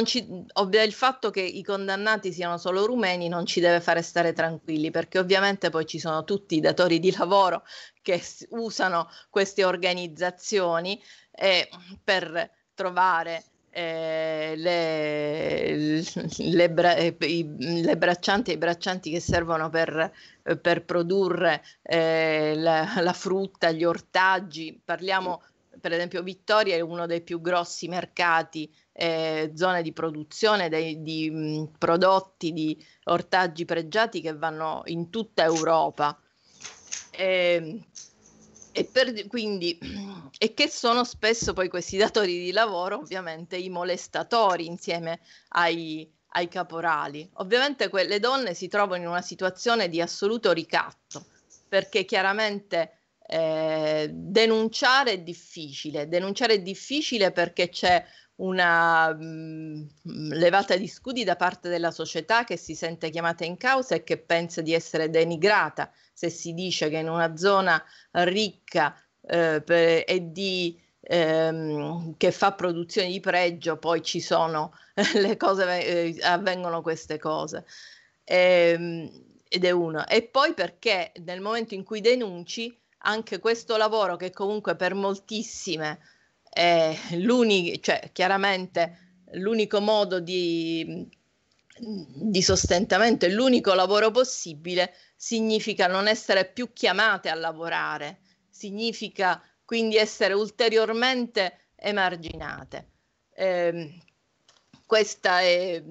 ci, ovvio, il fatto che i condannati siano solo rumeni non ci deve fare stare tranquilli, perché ovviamente poi ci sono tutti i datori di lavoro che usano queste organizzazioni eh, per trovare eh, le, le, bra- eh, i, le, braccianti e i braccianti che servono per, per produrre eh, la, la, frutta, gli ortaggi. Parliamo, per esempio, Vittoria è uno dei più grossi mercati eh, zone di produzione dei, di mh, prodotti, di ortaggi pregiati che vanno in tutta Europa. E, ehm, e, per, quindi, e che sono spesso poi questi datori di lavoro, ovviamente i molestatori insieme ai, ai caporali. Ovviamente que- le donne si trovano in una situazione di assoluto ricatto, perché chiaramente eh, denunciare è difficile, denunciare è difficile perché c'è una mh, mm, levata di scudi da parte della società che si sente chiamata in causa e che pensa di essere denigrata se si dice che in una zona ricca eh, per, e di ehm, che fa produzione di pregio poi ci sono le cose eh, avvengono queste cose e, ehm, ed è uno e poi perché nel momento in cui denunci anche questo lavoro che comunque per moltissime eh, cioè, chiaramente l'unico modo di, di sostentamento e l'unico lavoro possibile significa non essere più chiamate a lavorare, significa quindi essere ulteriormente emarginate. Eh, questa è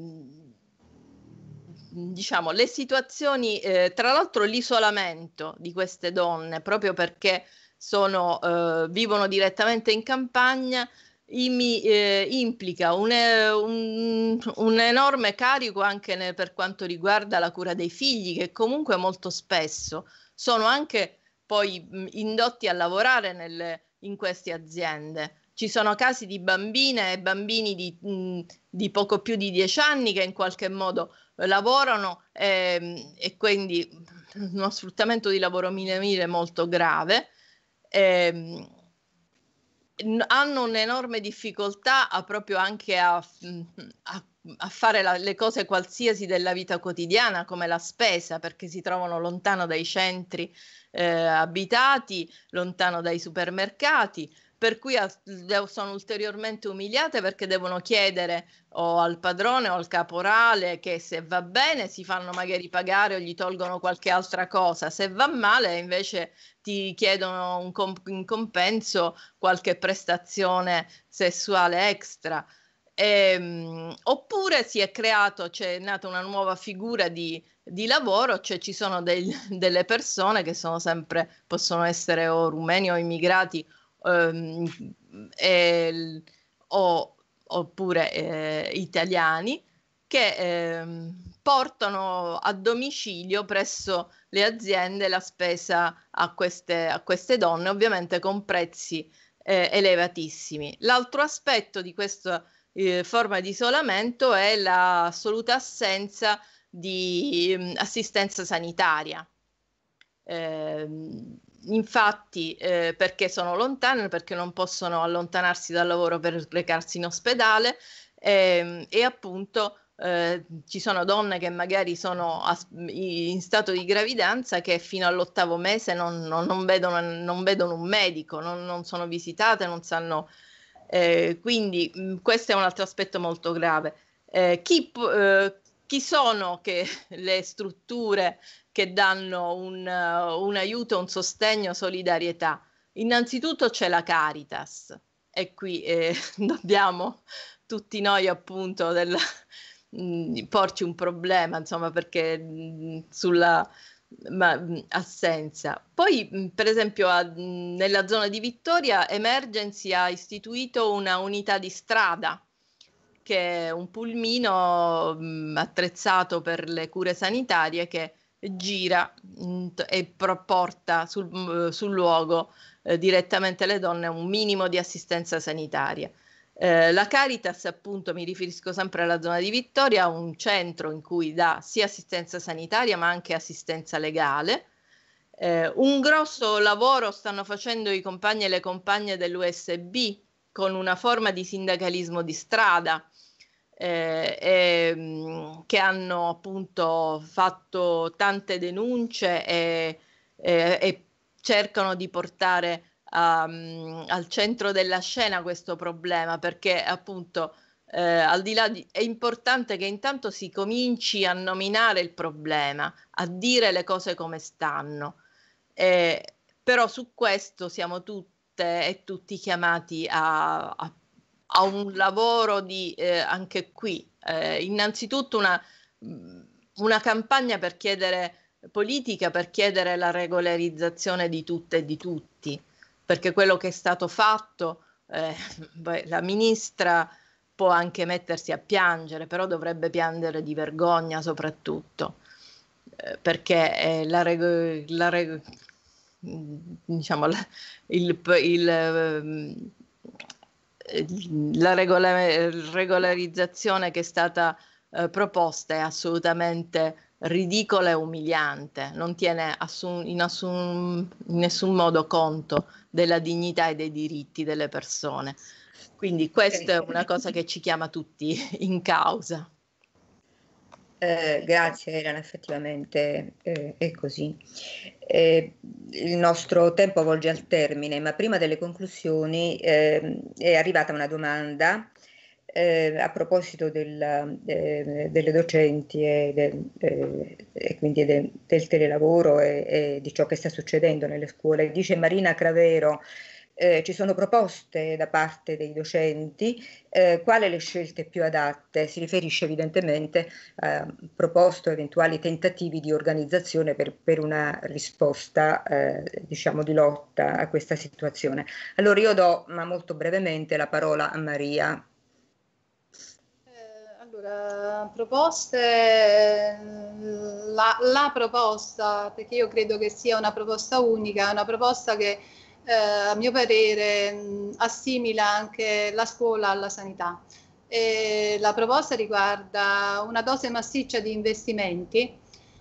diciamo le situazioni eh, tra l'altro l'isolamento di queste donne proprio perché sono, eh, vivono direttamente in campagna, mi, eh, implica un, un, un, enorme carico anche ne, per quanto riguarda la cura dei figli, che comunque molto spesso sono anche poi indotti a lavorare nelle, in queste aziende. Ci sono casi di bambine e bambini di, di poco più di 10 anni che in qualche modo eh, lavorano eh, e quindi uno sfruttamento di lavoro minorile molto grave ehm, hanno un'enorme difficoltà a proprio anche a, mm, a, a fare la, le cose qualsiasi della vita quotidiana, come la spesa, perché si trovano lontano dai centri eh, abitati, lontano dai supermercati, per cui sono ulteriormente umiliate perché devono chiedere o al padrone o al caporale che se va bene si fanno magari pagare o gli tolgono qualche altra cosa, se va male invece ti chiedono un comp- in compenso qualche prestazione sessuale extra. E, ehm, oppure si è creato, c'è nata una nuova figura di, di lavoro, cioè ci sono dei, delle persone che sono sempre, possono essere o rumeni o immigrati eh, o, oppure eh, italiani che eh, portano a domicilio presso le aziende la spesa a queste, a queste donne, ovviamente con prezzi eh, elevatissimi. L'altro aspetto di questa eh, forma di isolamento è l'assoluta assenza di mm, assistenza sanitaria. Eh, infatti eh, perché sono lontane, perché non possono allontanarsi dal lavoro per recarsi in ospedale ehm, e appunto eh, ci sono donne che magari sono as- in stato di gravidanza che fino all'ottavo mese non, non, non, vedono, non vedono, un medico, non, sono visitate, non sanno. Eh, quindi mh, mm, questo è un altro aspetto molto grave. Eh, chi, p- eh, chi sono che le strutture che danno un, eh, un aiuto, un sostegno, solidarietà? Innanzitutto c'è la Caritas e qui eh, dobbiamo tutti noi appunto del, mh, mm, porci un problema, insomma, perché mh, mm, sulla ma, mh, mm, assenza. Poi, per esempio, a, nella zona di Vittoria Emergency ha istituito una unità di strada che è un pulmino mh, attrezzato per le cure sanitarie che gira mh, e proporta sul, mh, sul luogo eh, direttamente alle donne un minimo di assistenza sanitaria. Eh, la Caritas, appunto, mi riferisco sempre alla zona di Vittoria, ha un centro in cui dà sia assistenza sanitaria ma anche assistenza legale. Eh, un grosso lavoro stanno facendo i compagni e le compagne dell'USB con una forma di sindacalismo di strada eh, e, ehm, che hanno appunto fatto tante denunce e, e, e cercano di portare um, al centro della scena questo problema perché appunto eh, al di là di, è importante che intanto si cominci a nominare il problema, a dire le cose come stanno. Eh, però su questo siamo tutte e tutti chiamati a, a a un lavoro di, eh, anche qui, eh, innanzitutto una, una, campagna per chiedere politica, per chiedere la regolarizzazione di tutte e di tutti, perché quello che è stato fatto, eh, beh, la ministra può anche mettersi a piangere, però dovrebbe piangere di vergogna soprattutto, eh, perché eh, la, rego- la, diciamo, il, il ehm, eh, la regola- regolarizzazione che è stata eh, proposta è assolutamente ridicola e umiliante, non tiene assun- in, assun- in nessun modo conto della dignità e dei diritti delle persone. Quindi questa è una cosa che ci chiama tutti in causa. Eh, grazie Elena, effettivamente eh, è così. Eh, il nostro tempo volge al termine, ma prima delle conclusioni ehm, è arrivata una domanda eh, a proposito del, eh, delle docenti e, del, e quindi de, del telelavoro e, e, di ciò che sta succedendo nelle scuole. Dice Marina Cravero, eh, ci sono proposte da parte dei docenti, eh, quali le scelte più adatte? Si riferisce evidentemente a eh, proposte o eventuali tentativi di organizzazione per, per una risposta eh, diciamo di lotta a questa situazione. Allora io do, ma molto brevemente, la parola a Maria. Eh, allora, proposte, eh, la, la proposta, perché io credo che sia una proposta unica, una proposta che eh, a mio parere mh, assimila anche la scuola alla sanità. E la proposta riguarda una dose massiccia di investimenti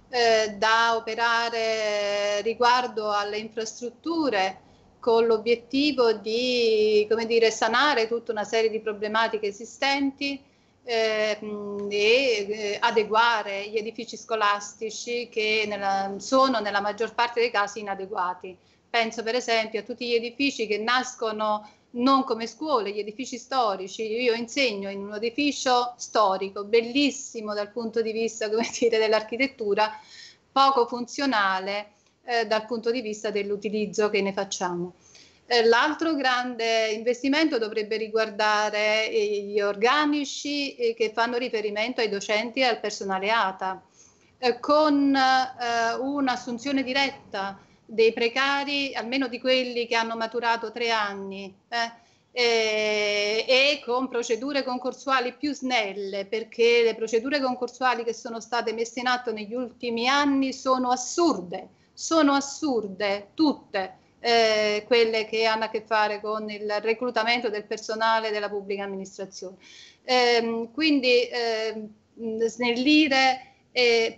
eh, da operare eh, riguardo alle infrastrutture con l'obiettivo di dire, sanare tutta una serie di problematiche esistenti eh, e eh, adeguare gli edifici scolastici che nella, sono nella maggior parte dei casi inadeguati. Penso per esempio a tutti gli edifici che nascono non come scuole, gli edifici storici. Io insegno in un edificio storico, bellissimo dal punto di vista dire, dell'architettura, poco funzionale eh, dal punto di vista dell'utilizzo che ne facciamo. Eh, l'altro grande investimento dovrebbe riguardare eh, gli organici eh, che fanno riferimento ai docenti e al personale ATA, con un'assunzione diretta dei precari, almeno di quelli che hanno maturato tre anni, eh, e, eh, e con procedure concorsuali più snelle, perché le procedure concorsuali che sono state messe in atto negli ultimi anni sono assurde, sono assurde tutte. Eh, quelle che hanno a che fare con il reclutamento del personale della pubblica amministrazione. Ehm, ehm, eh, quindi eh, snellire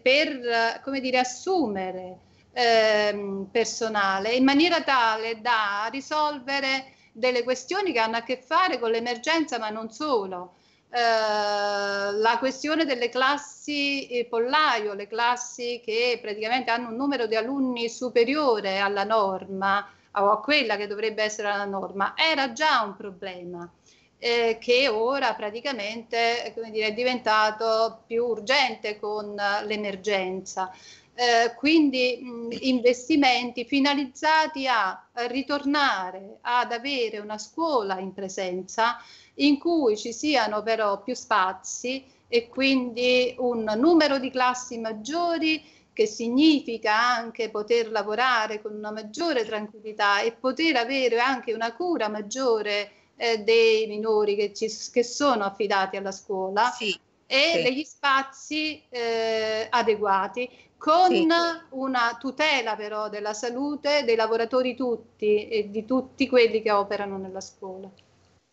per come dire, assumere ehm, personale, in maniera tale da risolvere delle questioni che hanno a che fare con l'emergenza, ma non solo. Eh, la questione delle classi eh, pollaio, le classi che praticamente hanno un numero di alunni superiore alla norma o a quella che dovrebbe essere la norma, era già un problema. Eh, che ora praticamente dire, è diventato più urgente con l'emergenza eh, quindi mh, mm, investimenti finalizzati a, ritornare ad avere una scuola in presenza in cui ci siano però più spazi e quindi un numero di classi maggiori che significa anche poter lavorare con una maggiore tranquillità e poter avere anche una cura maggiore eh, dei minori che, ci, che, sono affidati alla scuola sì, e sì. degli spazi eh, adeguati con sì. una tutela però della salute dei lavoratori tutti e di tutti quelli che operano nella scuola.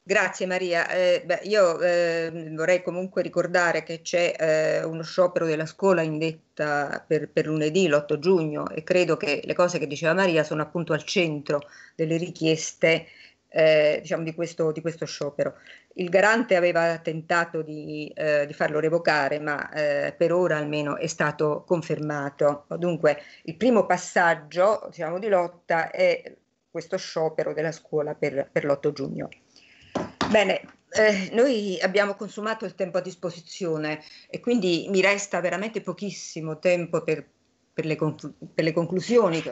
Grazie Maria. Eh, beh, io eh, vorrei comunque ricordare che c'è eh, uno sciopero della scuola indetta per, per lunedì, l'8 giugno, e credo che le cose che diceva Maria sono appunto al centro delle richieste eh, diciamo di, questo, di, questo, sciopero. Il garante aveva tentato di, eh, di farlo revocare, ma eh, per ora almeno è stato confermato. Dunque, il primo passaggio diciamo, di lotta è questo sciopero della scuola per, per l'8 giugno. Bene, eh, noi abbiamo consumato il tempo a disposizione e quindi mi resta veramente pochissimo tempo per, per, le, conclu- per le, conclusioni,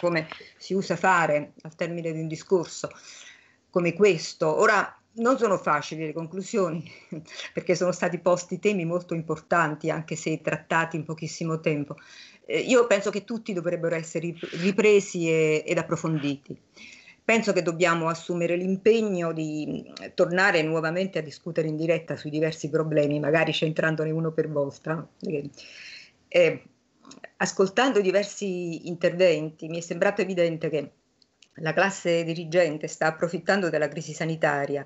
come si usa fare al termine di un discorso come questo. Ora, non sono facili le conclusioni, perché sono stati posti temi molto importanti, anche se trattati in pochissimo tempo. Eh, io penso che tutti dovrebbero essere ripresi e, ed approfonditi. Penso che dobbiamo assumere l'impegno di mm, tornare nuovamente a discutere in diretta sui diversi problemi, magari centrandone uno per volta. Eh, eh ascoltando diversi interventi mi è sembrato evidente che la classe dirigente sta approfittando della crisi sanitaria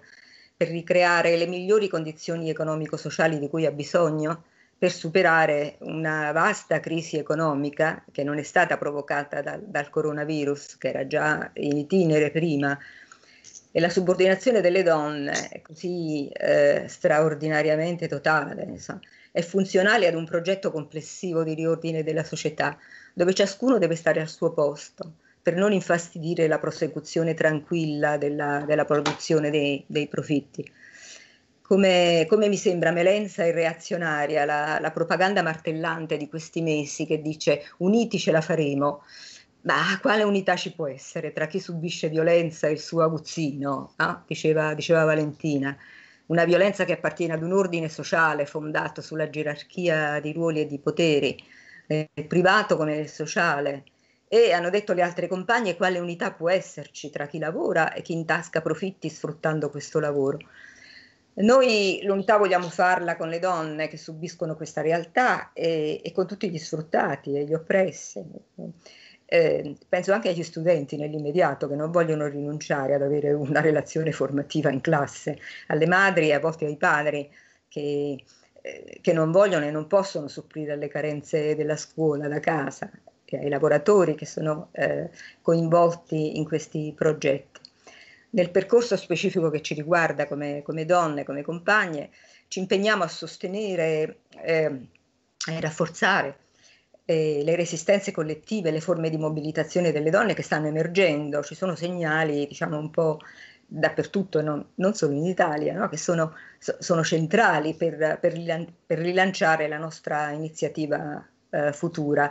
per ricreare le migliori condizioni economico-sociali di cui ha bisogno per superare una vasta crisi economica che non è stata provocata da, dal coronavirus, che era già in itinere prima, e la subordinazione delle donne è così eh, straordinariamente totale, insomma, è funzionale ad un progetto complessivo di riordine della società, dove ciascuno deve stare al suo posto per non infastidire la prosecuzione tranquilla della, della produzione dei, dei profitti. Come, come, mi sembra melenza e reazionaria la, la, propaganda martellante di questi mesi che dice uniti ce la faremo. Ma quale unità ci può essere tra chi subisce violenza e il suo aguzzino? Eh? Diceva, diceva Valentina una violenza che appartiene ad un ordine sociale fondato sulla gerarchia di ruoli e di poteri, eh, privato come sociale, e hanno detto le altre compagne quale unità può esserci tra chi lavora e chi intasca profitti sfruttando questo lavoro. Noi l'unità vogliamo farla con le donne che subiscono questa realtà e, e con tutti gli sfruttati e gli oppressi. Eh, penso anche agli studenti nell'immediato che non vogliono rinunciare ad avere una relazione formativa in classe, alle madri e a volte ai padri che, eh, che non vogliono e non possono supplire alle carenze della scuola, da casa ai lavoratori che sono eh, coinvolti in questi progetti. Nel percorso specifico che ci riguarda come, come donne, come compagne, ci impegniamo a sostenere eh, e rafforzare eh, le resistenze collettive, le forme di mobilitazione delle donne che stanno emergendo. Ci sono segnali, diciamo, un po' dappertutto, non, non solo in Italia, no? che sono, sono centrali per, per, per, rilanciare la nostra iniziativa eh, futura.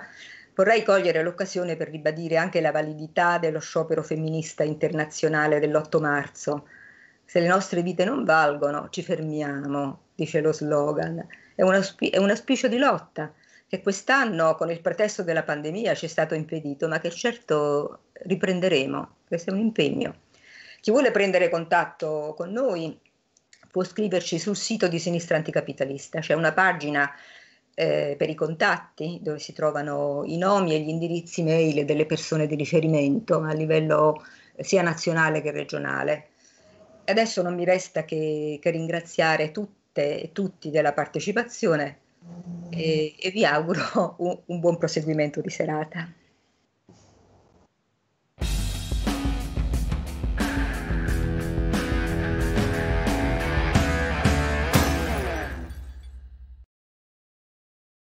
Vorrei cogliere l'occasione per ribadire anche la validità dello sciopero femminista internazionale dell'8 marzo. Se le nostre vite non valgono, ci fermiamo, dice lo slogan. È un, ausp- è un auspicio di lotta che quest'anno, con il pretesto della pandemia, ci è stato impedito, ma che certo riprenderemo. Questo è un impegno. Chi vuole prendere contatto con noi può scriverci sul sito di Sinistra Anticapitalista, c'è una pagina eh, per i contatti, dove si trovano i nomi e gli indirizzi mail delle persone di riferimento a livello eh, sia nazionale che regionale. Adesso non mi resta che, che ringraziare tutte e tutti della partecipazione e, e vi auguro un, un buon proseguimento di serata.